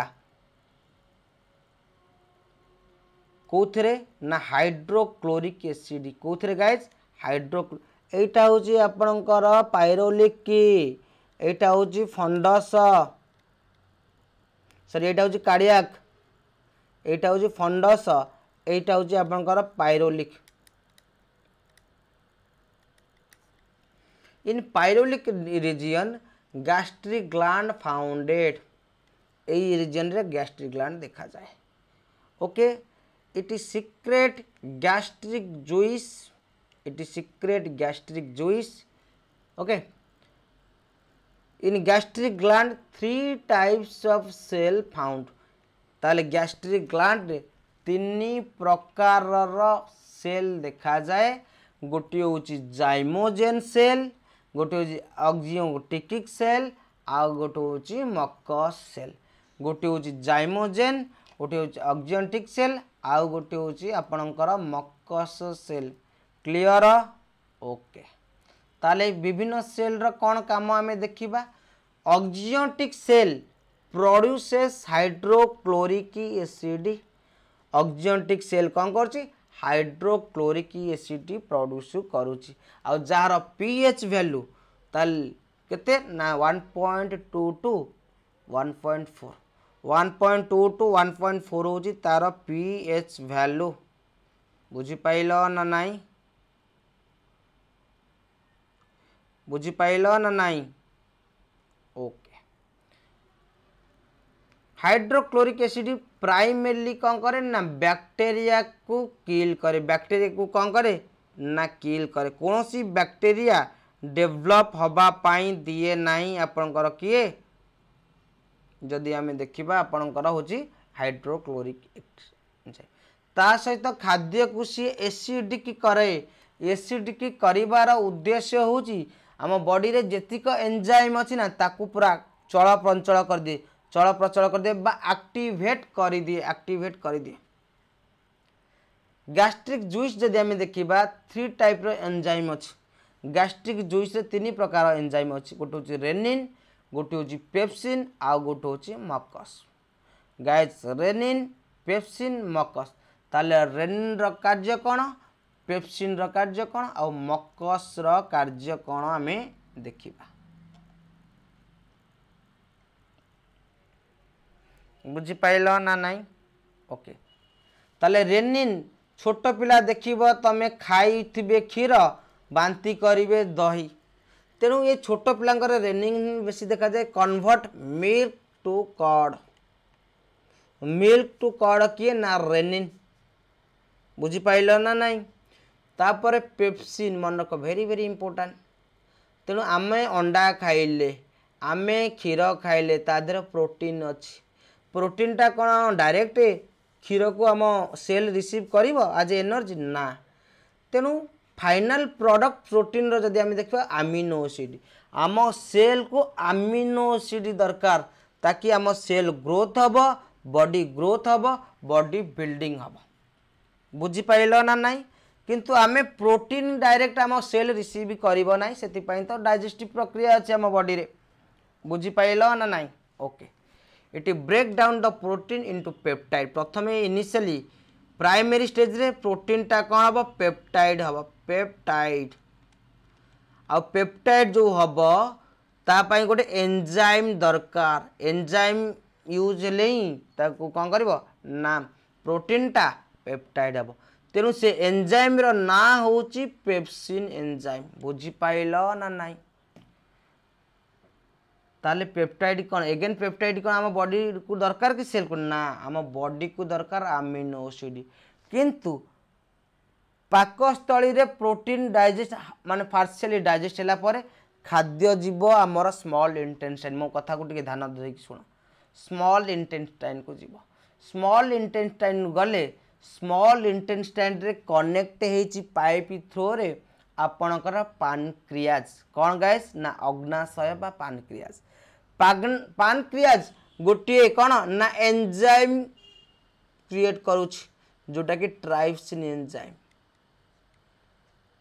କେଉଁଥିରେ ନା ହାଇଡ୍ରୋକ୍ଲୋରିକ୍ ଏସିଡ୍ କେଉଁଥିରେ ଗାଇଜ୍ ହାଇଡ୍ରୋ ଏଇଟା ହେଉଛି ଆପଣଙ୍କର ପାଇରୋଲିକ୍ କି ଏଇଟା ହେଉଛି ଫଣ୍ଡସ ସରି ଏଇଟା ହେଉଛି କାଡ଼ିଆକ୍ ଏଇଟା ହେଉଛି ଫଣ୍ଡସ ଏଇଟା ହେଉଛି ଆପଣଙ୍କର pyloric in pyloric region gastric gland founded यही रिजन रे गैस्ट्रिक ग्लैंड देखा जाए ओके okay? এটি সিক্রেট গ্যাস্ট্রিক জুইস এটি secrete gastric juice okay in gastric gland three types of cell found তাহলে গ্যাস্ট্রিক গ্ল্যান্ডে ତିନି ପ୍ରକାରର ସେଲ୍ ଦେଖାଯାଏ ଗୋଟିଏ ହେଉଛି ଜାଇମୋଜେନ୍ ସେଲ୍ ଗୋଟେ ହେଉଛି ଅକ୍ଜିଓଟିକିକ୍ ସେଲ୍ ଆଉ ଗୋଟେ ହେଉଛି ମକସ୍ ସେଲ୍ ଗୋଟେ ହେଉଛି ଜାଇମୋଜେନ୍ ଗୋଟେ ହେଉଛି ଅକ୍ଜିଓଟିକ୍ ସେଲ୍ ଆଉ ଗୋଟେ ହେଉଛି ଆପଣଙ୍କର ମକସ ସେଲ୍ କ୍ଲିଅର ଓକେ ତାହେଲେ ବିଭିନ୍ନ ସେଲ୍ର କ'ଣ କାମ ଆମେ ଦେଖିବା oxyntic cell produces hydrochloric acid oxyntic cell କ'ଣ କରୁଛି ହାଇଡ୍ରୋକ୍ଲୋରିକ୍ ଏସିଡ୍ ପ୍ରଡ୍ୟୁସ୍ କରୁଛି ଆଉ ଯାହାର ପି ଏଚ୍ ଭ୍ୟାଲ୍ୟୁ ତାହେଲେ କେତେ ନା one point two two one point four one point two two one point four ହେଉଛି ତା'ର ପି ଏଚ୍ ଭ୍ୟାଲୁ ବୁଝିପାରିଲ ନା ନାହିଁ ବୁଝିପାରିଲ ନା ନାହିଁ ଓକେ ହାଇଡ୍ରୋକ୍ଲୋରିକ୍ ଏସିଡ୍ ପ୍ରାଇମେରିଲି କ'ଣ କରେ ନା ବ୍ୟାକ୍ଟେରିଆକୁ କିଲ୍ କରେ ବ୍ୟାକ୍ଟେରିଆକୁ କ'ଣ କରେ ନା କିଲ୍ କରେ କୌଣସି ବ୍ୟାକ୍ଟେରିଆ ଡେଭଲପ୍ ହେବା ପାଇଁ ଦିଏ ନାହିଁ ଆପଣଙ୍କର କିଏ ଯଦି ଆମେ ଦେଖିବା ଆପଣଙ୍କର ହେଉଛି ହାଇଡ୍ରୋକ୍ଲୋରିକ୍ ତା ସହିତ ଖାଦ୍ୟକୁ ସିଏ ଏସିଡ଼ିକ୍ କରେ ଏସିଡ଼ିକ୍ କରିବାର ଉଦ୍ଦେଶ୍ୟ ହେଉଛି ଆମ ବଡ଼ିରେ ଯେତିକ ଏନ୍ଜାଇମ୍ ଅଛି ନା ତାକୁ ପୁରା ଚଳପ୍ରଞ୍ଚଳ କରିଦିଏ ଚଳପ୍ରଚଳ କରିଦିଏ ବା ଆକ୍ଟିଭେଟ୍ କରିଦିଏ ଆକ୍ଟିଭେଟ୍ କରିଦିଏ ଗ୍ୟାଷ୍ଟ୍ରିକ୍ ଜୁସ୍ ଯଦି ଆମେ ଦେଖିବା ଥ୍ରୀ ଟାଇପ୍ର ଏନ୍ଜାଇମ୍ ଅଛି ଗ୍ୟାଷ୍ଟ୍ରିକ୍ ଜୁସ୍ରେ ତିନି ପ୍ରକାର ଏନ୍ଜାଇମ୍ ଅଛି ଗୋଟେ ହେଉଛି ରେନିନ୍ गोटे हूँ पेप्सीन आ गोटे हूँ मकस गाइज रेनिन पेप्सीन मकस ताल रेनिन कार्य कौन पेप्सीन कार्य कौन आ मकस कार्य कौन आम देखा बुझिपाल ना ना ओके ताले रेनिन छोट पिला देख तुम खाई क्षीर बांति करे दही ତେଣୁ ଏ ଛୋଟ ପିଲାଙ୍କର ରେନିଂ ବେଶୀ ଦେଖାଯାଏ convert milk to curd milk to curd କିଏ ନା ରେନିନ୍ ବୁଝିପାରିଲ ନା ନାହିଁ ତାପରେ ପେପ୍ସିନ୍ ମନକ ଭେରି ଭେରି ଇମ୍ପୋର୍ଟାଣ୍ଟ ତେଣୁ ଆମେ ଅଣ୍ଡା ଖାଇଲେ ଆମେ କ୍ଷୀର ଖାଇଲେ ତା ଦେହରେ ପ୍ରୋଟିନ୍ ଅଛି ପ୍ରୋଟିନ୍ଟା କ'ଣ ଡାଇରେକ୍ଟ କ୍ଷୀରକୁ ଆମ ସେଲ୍ ରିସିଭ୍ କରିବ ଆଜ୍ ଏ ଏନର୍ଜି ନା ତେଣୁ फाइनाल प्रडक्ट प्रोटीन जदि आम देखा आमिनो आम सेल को आमिनोसीड दरकार ताकि आम सेल ग्रोथ हम बॉडी ग्रोथ हम बॉडी बिल्डिंग हम बुझीपाल ना तो ना किंतु आम प्रोटीन डायरेक्ट आम सेल रिसीव करना से तो डाइजेस्टिव प्रक्रिया अच्छे आम बॉडी रे ना ना okay it break down the protein into peptide प्रथम इनिशियली प्राइमरी स्टेज रे प्रोटीन टा कौन हम पेप्टाइड हम ପେପ୍ଟାଇଡ୍ ଆଉ ପେପ୍ଟାଇଡ୍ ଯେଉଁ ହେବ ତା ପାଇଁ ଗୋଟେ ଏନ୍ଜାଇମ୍ ଦରକାର ଏନ୍ଜାଇମ୍ ୟୁଜ୍ ହେଲେ ହିଁ ତାକୁ କ'ଣ କରିବ ନା ପ୍ରୋଟିନ୍ଟା ପେପ୍ଟାଇଡ୍ ହେବ ତେଣୁ ସେ ଏନ୍ଜାଇମ୍ର ନାଁ ହେଉଛି ପେପ୍ସିନ୍ ଏନ୍ଜାଇମ୍ ବୁଝିପାରିଲ ନା ନାହିଁ ତାହେଲେ ପେପ୍ଟାଇଡ୍ କ'ଣ ଏଗେନ୍ ପେପ୍ଟାଇଡ୍ କ'ଣ ଆମ ବଡ଼ିକୁ ଦରକାର କି ସେଲ୍କୁ ନା ଆମ ବଡ଼ିକୁ ଦରକାର ଆମିନୋସିଡ୍ କିନ୍ତୁ ପାକସ୍ଥଳୀରେ ପ୍ରୋଟିନ୍ ଡାଇଜେଷ୍ଟ ମାନେ ପାର୍ସିଆଲି ଡାଇଜେଷ୍ଟ ହେଲା ପରେ ଖାଦ୍ୟ ଯିବ ଆମର ସ୍ମଲ୍ ଇଣ୍ଟେନ୍ଷ୍ଟାଇନ୍ ମୋ କଥାକୁ ଟିକେ ଧ୍ୟାନ ଦେଇକି ଶୁଣ ସ୍ମଲ୍ ଇଣ୍ଟେନ୍ଷ୍ଟାଇନ୍କୁ ଯିବ ସ୍ମଲ୍ ଇଣ୍ଟେନ୍ଷ୍ଟାଇନ୍ ଗଲେ ସ୍ମଲ୍ ଇଣ୍ଟେନ୍ଷ୍ଟାଇନ୍ରେ କନେକ୍ଟ ହେଇଛି ପାଇପ୍ ଥ୍ରୋରେ ଆପଣଙ୍କର ପାନକ୍ରିଆଜ୍ କ'ଣ ଗାଏସ୍ ନା ଅଗ୍ନାଶୟ ବା ପାନକ୍ରିଆଜ୍ ପାନକ୍ରିଆଜ୍ ଗୋଟିଏ କ'ଣ ନା ଏନ୍ଜାଇମ୍ କ୍ରିଏଟ୍ କରୁଛି ଯେଉଁଟାକି ଟ୍ରାଇପ୍ସିନ୍ ଏନ୍ଜାଇମ୍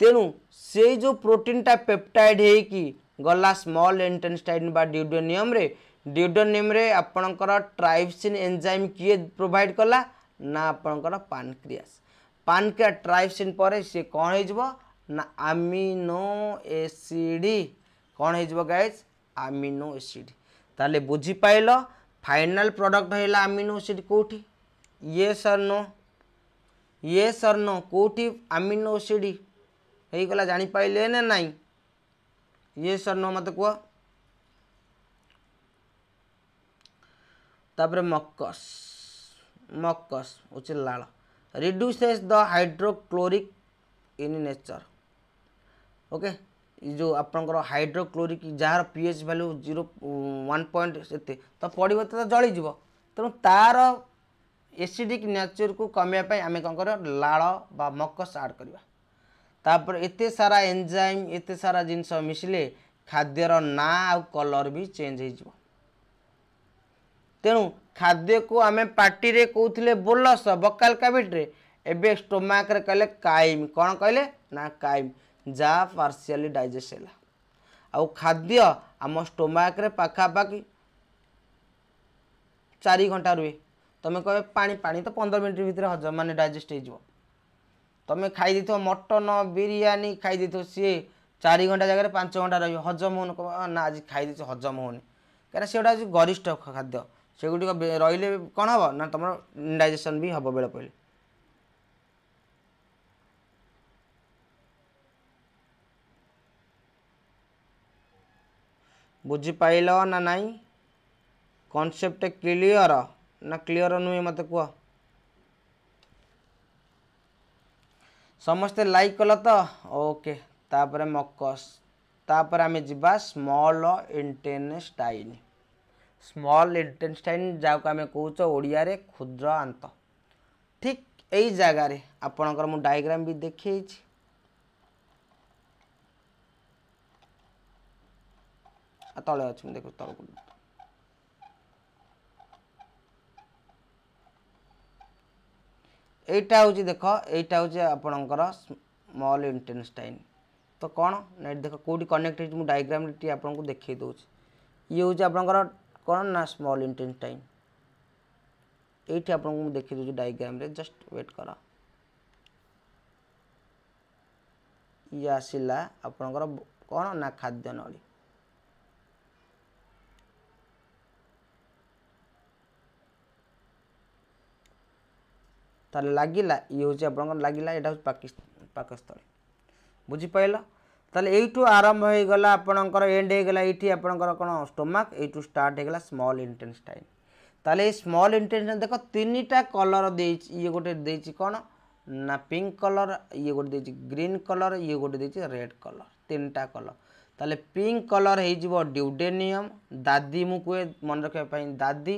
ତେଣୁ ସେଇ ଯେଉଁ ପ୍ରୋଟିନ୍ଟା ପେପ୍ଟାଇଡ଼୍ ହେଇକି ଗଲା ସ୍ମଲ୍ ଏଣ୍ଟେନ୍ଷ୍ଟାଇନ୍ ବା ଡ୍ୟୁଡୋନିୟମ୍ରେ ଡ୍ୟୁଡୋନିୟମ୍ରେ ଆପଣଙ୍କର ଟ୍ରାଇପ୍ସିନ୍ ଏନ୍ଜାଇମ୍ କିଏ ପ୍ରୋଭାଇଡ଼ କଲା ନା ଆପଣଙ୍କର ପାନକ୍ରିଆସ୍ ପାନକ୍ରିଆ ଟ୍ରାଇପ୍ସିନ୍ ପରେ ସିଏ କ'ଣ ହେଇଯିବ ନା ଆମିନୋ ଏସିଡ଼ କ'ଣ ହେଇଯିବ ଗାଇଜ୍ ଆମିନୋ ଏସିଡ଼ ତାହେଲେ ବୁଝିପାଇଲ ଫାଇନାଲ୍ ପ୍ରଡ଼କ୍ଟ ହେଲା ଆମିନୋ ଏସିଡ଼ କେଉଁଠି yes or no yes or no କେଉଁଠି ଆମିନୋ ଏସିଡ଼ ହେଇଗଲା ଜାଣିପାରିଲେ ना ନାହିଁ ଇଏ ସର୍ ନୁହଁ ମୋତେ କୁହ ତାପରେ ମକସ୍ ମକସ୍ ହେଉଛି ଲାଳ reduces the hydrochloric in nature okay जो आपणकर हाइड्रोक्लोरिक जार pH value zero one point से तो पड़ो तो जलिज तेणु तार एसीडिक नेचर को कमेवाई आम कौन कर लाड़ मकस आड करवा ତାପରେ ଏତେ ସାରା ଏନ୍ଜାଇମ୍ ଏତେ ସାରା ଜିନିଷ ମିଶିଲେ ଖାଦ୍ୟର ନାଁ ଆଉ କଲର୍ ବି ଚେଞ୍ଜ ହେଇଯିବ ତେଣୁ ଖାଦ୍ୟକୁ ଆମେ ପାଟିରେ କହୁଥିଲେ ବୋଲସ ବକାଲ କାବିଟରେ ଏବେ ଷ୍ଟୋମାକରେ କହିଲେ କାଇମ୍ କ'ଣ କହିଲେ ନା କାଇମ୍ ଯାହା ପାର୍ସିଆଲି ଡାଇଜେଷ୍ଟ ହେଲା ଆଉ ଖାଦ୍ୟ ଆମ ଷ୍ଟୋମାକରେ ପାଖାପାଖି ଚାରି ଘଣ୍ଟା ରୁହେ ତୁମେ କହିବେ ପାଣି ପାଣି ତ ପନ୍ଦର ମିନିଟ୍ ଭିତରେ ହଜମ ମାନେ ଡାଇଜେଷ୍ଟ ହେଇଯିବ তুমি খাইଦେଇଥିବ ମଟନ ବିରିୟାନୀ ଖାଇଦେଇଥିବ ସିଏ ଚାରି ଘଣ୍ଟା ଜାଗାରେ ପାଞ୍ଚ ଘଣ୍ଟା ରହିବ ହଜମ ହେଉନି ନା ଆଜି ଖାଇଦେଇଛି ହଜମ ହେଉନି କାହିଁକିନା ସେଗୁଡ଼ା ହେଉଛି ଗରିଷ୍ଠ ଖାଦ୍ୟ ସେଗୁଡ଼ିକ ରହିଲେ କ'ଣ ହେବ ନା ତୁମର ଇଣ୍ଡାଇଜେସନ୍ ବି ହେବ ବେଳେ ପଡ଼ିଲେ ବୁଝିପାରିଲ ନା ନାହିଁ କନସେପ୍ଟ କ୍ଲିଅର ନା କ୍ଲିଅର ନୁହେଁ ମୋତେ କୁହ ସମସ୍ତେ ଲାଇକ୍ କଲ ତ ଓକେ ତାପରେ ମକସ୍ ତାପରେ ଆମେ ଯିବା ସ୍ମଲ୍ ଇଣ୍ଟେନଷ୍ଟାଇନ୍ ସ୍ମଲ୍ ଇଣ୍ଟେନଷ୍ଟାଇନ୍ ଯାହାକୁ ଆମେ କହୁଛ ଓଡ଼ିଆରେ କ୍ଷୁଦ୍ର ଆନ୍ତ ଠିକ୍ ଏଇ ଜାଗାରେ ଆପଣଙ୍କର ମୁଁ ଡାଇଗ୍ରାମ୍ ବି ଦେଖେଇଛି ତଳେ ଅଛି ମୁଁ ଦେଖୁଛି ତଳକୁ এইটা হচ্ছে দেখ এইটা হচ্ছে আপনার স্মল ইন্টেনস্টাইন তো কোণ না দেখ কোটি কনেক্ট হয়েছে মু ডায়াগ্রাম টি আপনার দেখাই দেছি ইয়ে হচ্ছে আপনার কোণ না স্মল ইন্টেনস্টাইন এইটি আপনার দেখাই দেছি ডায়াগ্রামে জস্ট ওয়েট কর ইয়ে আসিলা আপনার কোণ না খাদ্য নলী ତାହେଲେ ଲାଗିଲା ଇଏ ହେଉଛି ଆପଣଙ୍କର ଲାଗିଲା ଏଇଟା ହେଉଛି ପାକସ୍ଥଳୀ ବୁଝିପାରିଲ ତାହେଲେ ଏଇଠୁ ଆରମ୍ଭ ହେଇଗଲା ଆପଣଙ୍କର ଏଣ୍ଡ ହେଇଗଲା ଏଇଠି ଆପଣଙ୍କର କ'ଣ ଷ୍ଟୋମାକ୍ ଏଇଠୁ ଷ୍ଟାର୍ଟ ହେଇଗଲା ସ୍ମଲ୍ ଇଣ୍ଟେନ୍ସଟାଇନ୍ ତାହେଲେ ଏଇ ସ୍ମଲ୍ ଇଣ୍ଟେନ୍ସଟାଇନ୍ ଦେଖ ତିନିଟା କଲର୍ ଦେଇଛି ଇଏ ଗୋଟେ ଦେଇଛି କ'ଣ ନା ପିଙ୍କ କଲର୍ ଇଏ ଗୋଟେ ଦେଇଛି ଗ୍ରୀନ୍ କଲର୍ ଇଏ ଗୋଟେ ଦେଇଛି ରେଡ୍ କଲର୍ ତିନିଟା କଲର୍ ତାହେଲେ ପିଙ୍କ କଲର୍ ହେଇଯିବ ଡ୍ୟୁଡେନିୟମ୍ ଦାଦି ମୁଁ କୁହେ ମନେ ରଖିବା ପାଇଁ ଦାଦି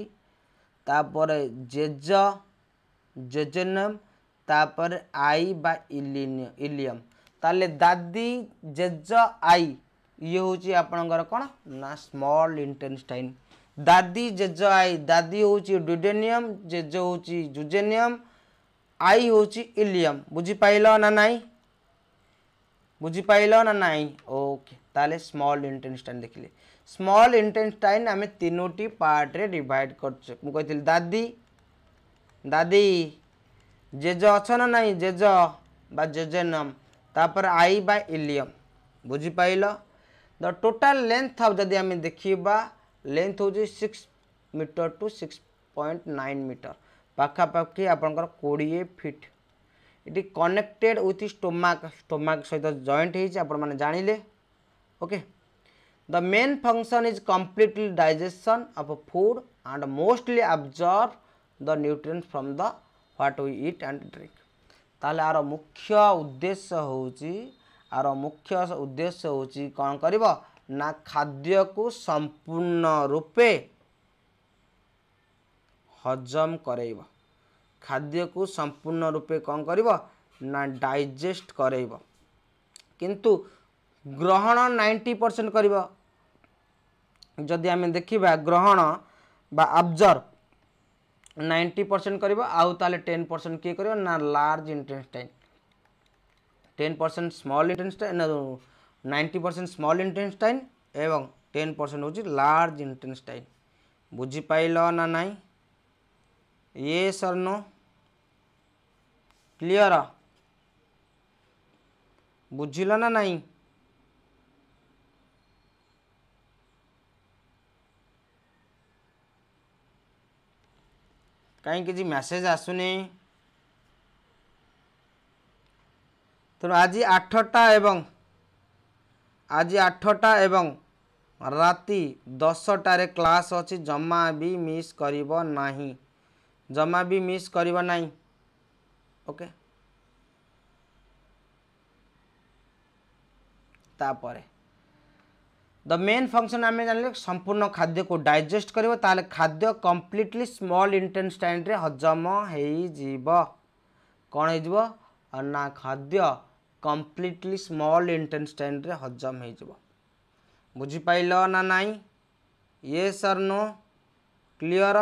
ତାପରେ ଜେଜ যোজনম তারপর আই বা ইলিয়ম তাহলে দাদি জেজ আই ইয়ে হচ্ছে আপনার কোণ না স্মল ইন্টেনস্টাইন দাদি জেজ আই দাদি হচ্ছে ডুডেনিয়ম জেজ হচ্ছে জুজেনিয়ম আই হচ্ছে ইলিয়ম বুঝিপাইল না নাই বুঝিপাইল না নাই ওকে তাহলে স্মল ইন্টেনস্টাইন দেখিলে স্মল ইন্টেনস্টাইন আমি তিনোটি পার্টরে ডিভাইড করছে মু দাদি দাদি জেজ অছ না নাই জেজ বা জেজেনম তারপরে আই বা ইলিয়ম বুঝিপাইল দ টোটাল লেন্থ অফ যদি আমি দেখিবা লেন্থ হচ্ছে six metre to six point nine metre পাখাপাখি আপনার কোড়িয়ে ফিট এটি কনেক্টেড উইথ স্টোমাক স্টোমাক সহিত জয়েন্ট হয়েছে আপনার জাঁলে okay the main function is completely digestion of food and mostly absorb the nutrients from the what we eat and drink ତାହେଲେ ଆର ମୁଖ୍ୟ ଉଦ୍ଦେଶ୍ୟ ହେଉଛି ଆର ମୁଖ୍ୟ ଉଦ୍ଦେଶ୍ୟ ହେଉଛି କ'ଣ କରିବ ନା ଖାଦ୍ୟକୁ ସମ୍ପୂର୍ଣ୍ଣ ରୂପେ ହଜମ କରେଇବ ଖାଦ୍ୟକୁ ସମ୍ପୂର୍ଣ୍ଣ ରୂପେ କ'ଣ କରିବ ନା ଡାଇଜେଷ୍ଟ କରେଇବ କିନ୍ତୁ ଗ୍ରହଣ ନାଇଣ୍ଟି ପରସେଣ୍ଟ କରିବ ଯଦି ଆମେ ଦେଖିବା ଗ୍ରହଣ ବା ଅବଜର୍ଭ নাইন্টি ପରସେଣ୍ଟ କରିବ ଆଉ ତାହେଲେ ଟେନ୍ ପରସେଣ୍ଟ କିଏ କରିବ ନା large intestine ten percent small intestine ninety percent small intestine ଏବଂ ଟେନ୍ ପରସେଣ୍ଟ ହେଉଛି ଲାର୍ଜ ଇଣ୍ଟେନ୍ସଟାଇନ୍ ବୁଝିପାରିଲ ନା ନାହିଁ ଏ ସର୍ନ କ୍ଲିଅର ବୁଝିଲ ନା ନାହିଁ କାହିଁ କିଛି ମେସେଜ୍ ଆସୁନି ତେଣୁ ଆଜି ଆଠଟା ଏବଂ ଆଜି ଆଠଟା ଏବଂ ରାତି ଦଶଟାରେ କ୍ଲାସ୍ ଅଛି ଜମା ବି ମିସ୍ କରିବ ନାହିଁ ଜମା ବି ମିସ୍ କରିବ ନାହିଁ ଓକେ ତାପରେ द मेन फंक्शन आम जान संपूर्ण खाद्य को डाइजेस्ट कर खाद्य कम्प्लीटली स्मल इंटेस्टाइन हजम हो कौन ना खाद्य कम्प्लीटली स्मल इंटेस्टाइन हजम हो बुझिपाल ना नाई ये सर नो क्लीयर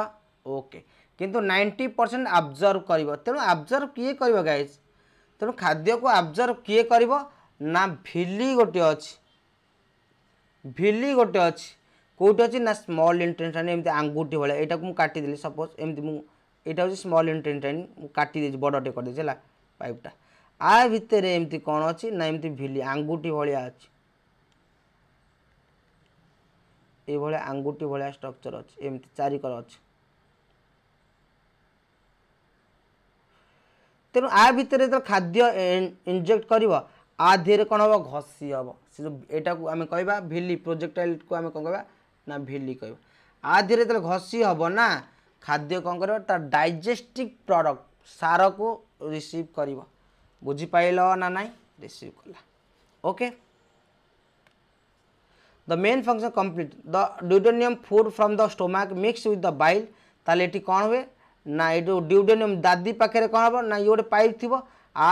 ओके किंतु 90 परसेंट आब्जर्व कर तेणु आब्जर्व किए कर गाइज तेणु खाद्य को आब्जर्व किए कर ना भिली गोटे अच्छी ଭିଲି ଗୋଟେ ଅଛି କେଉଁଠି ଅଛି ନା ସ୍ମଲ୍ ଇଣ୍ଟେଷ୍ଟାଇନ୍ ଏମିତି ଆଙ୍ଗୁଠି ଭଳିଆ ଏଇଟାକୁ ମୁଁ କାଟିଦେଲି ସପୋଜ୍ ଏମିତି ମୁଁ ଏଇଟା ହେଉଛି ସ୍ମଲ୍ ଇଣ୍ଟେଷ୍ଟାଇନ୍ ମୁଁ କାଟିଦେଇଛି ବଡ଼ଟେ କରିଦେଇଛି ହେଲା ପାଇପ୍ଟା ଆ ଭିତରେ ଏମିତି କ'ଣ ଅଛି ନା ଏମିତି ଭିଲି ଆଙ୍ଗୁଠି ଭଳିଆ ଅଛି ଏଇଭଳିଆ ଆଙ୍ଗୁଠି ଭଳିଆ ଷ୍ଟ୍ରକ୍ଚର୍ ଅଛି ଏମିତି ଚାରିକର ଅଛି ତେଣୁ ଆ ଭିତରେ ଯେତେବେଳେ ଖାଦ୍ୟ ଇଞ୍ଜେକ୍ଟ କରିବ ଆ ଦେହରେ କ'ଣ ହେବ ଘଷି ହେବ ସେ ଯେଉଁ ଏଇଟାକୁ ଆମେ କହିବା ଭିଲି ପ୍ରୋଜେକ୍ଟାଇଲ୍କୁ ଆମେ କ'ଣ କହିବା ନା ଭିଲି କହିବା ଆ ଦେହରେ ଯେତେବେଳେ ଘଷି ହେବ ନା ଖାଦ୍ୟ କ'ଣ କରିବ ତା ଡାଇଜେଷ୍ଟିକ୍ ପ୍ରଡ଼କ୍ଟ ସାରକୁ ରିସିଭ୍ କରିବ ବୁଝିପାରିଲ ନା ନାହିଁ ରିସିଭ୍ କଲା okay the main function complete the duodenum food from the stomach mix with the bile ତାହେଲେ ଏଠି କ'ଣ ହୁଏ ନା ଏ ଯେଉଁ ଡ୍ୟୁଡୋନିୟମ୍ ଦାଦି ପାଖରେ କ'ଣ ହେବ ନା ଇଏ ଗୋଟେ ପାଇପ୍ ଥିବ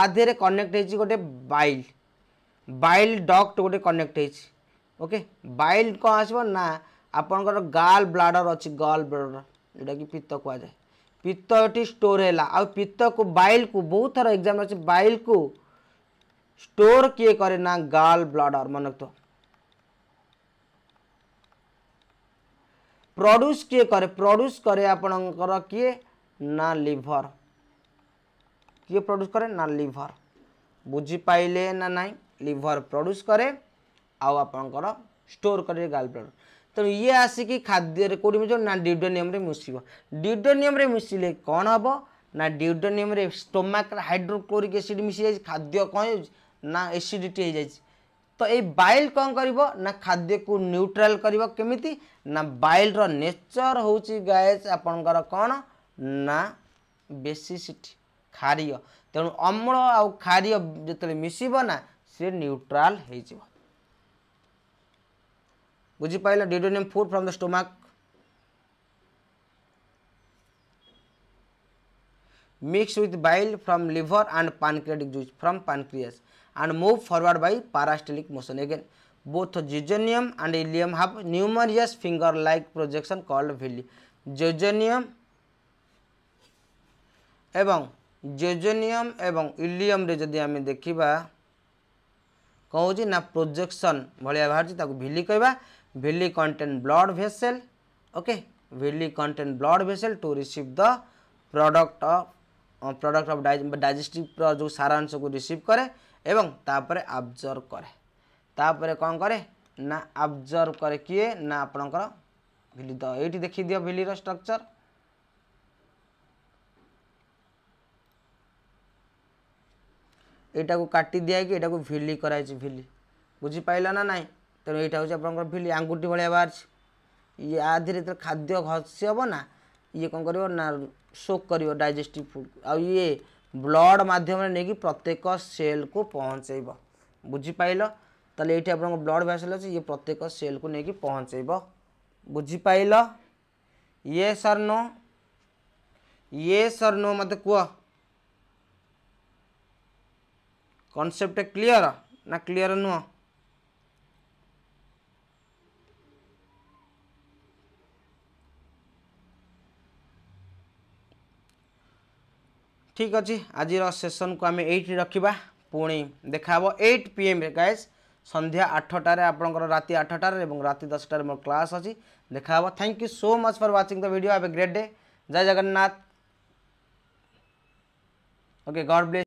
ଆ ଦେହରେ କନେକ୍ଟ ହେଇଛି ଗୋଟେ ବାଇଲ୍ बैल डक्ट गोटे कनेक्ट होके बैल कौन आस आप गाल ब्लाडर अच्छी गल ब्लाडर जोटा कि पित्त कह जाए पित्त ये स्टोर है पित्त को बैल को बहुत थर एक्जाम बैल को स्टोर किए करे ना गाल ब्लाडर मन तो प्रड्यूस किए करे प्रड्यूस करे आपणकर किए ना लिभर किए प्रड्यूस करे ना लिभर बुझी पाइले ना नाई लिभर प्रड्यूस कै आपर स्टोर कर गाल ब्लडर तेणु ये आसिक खाद्य कौटी मिश्र ना डिडोनियम मिशि ड्यूडोनियम मिशिले कौन हम ना डिडोनियम स्टोमाक हाइड्रोक्लोरिक एसीड मिशी जा खाद्य कौन ना एसीडिटी हो जाए तो ये बैल कौन कर खाद्य को न्यूट्राल कर केमी ना बैल रेचर हो गैस आपणकर कौन ना बेसीसीटी खारिय तेणु अम्ल आ खारिय जो मिसना से न्यूट्राल हो बुझिपाल duodenum food from the stomach mixed with bile from liver and pancreatic juice from pancreas and move forward by parastelic motion again both jejunium and ileum have numerous finger like projection called villi jejunium एवं जेजेनियम एवं ilium रे जदि आम देखा କ'ଣ ହେଉଛି ନା projection ଭଳିଆ ବାହାରୁଛି ତାକୁ ଭିଲି କହିବା villi contain blood vessel okay villi contain blood vessel to receive the product of product of ଡାଇଜେଷ୍ଟିଭ୍ର ଯେଉଁ ସାରାଂଶକୁ ରିସିଭ୍ କରେ ଏବଂ ତାପରେ ଆବଜର୍ଭ କରେ ତାପରେ କ'ଣ କରେ ନା ଆବଜର୍ଭ କରେ କିଏ ନା ଆପଣଙ୍କର ଭିଲି ତ ଏଇଠି ଦେଖିଦିଅ ଭିଲିର ଷ୍ଟ୍ରକ୍ଚର୍ यू काटि दिखाई यू भिली कराई भिली बुझी पाला ना ना तेनाली आपर भिली आंगुठी भाया बाहर ये आधे खाद्य घसी हम ना ये कौन कर सोक कर डायजेस्ट फुड आए ब्लड मध्यम नहीं कि प्रत्येक सेल को पहुँचे बुझिपाल तेल ये आप ब्लड भैसल अच्छे ये प्रत्येक सेल को लेकिन पहुँचे बुझिपाल yes or no yes or no मत कह कनसेप्ट क्लियर ना क्लियर नुह ठीक अच्छे आज सेसन को आम ये रखा पुणी देखा एट पी एम गायज सन्ध्या आठटार आपंकर राति आठटार और राति दसटार मोर क्लास अच्छी देखा thank you so much for watching the video have a great day जय जगन्नाथ ओके गॉड ब्लेस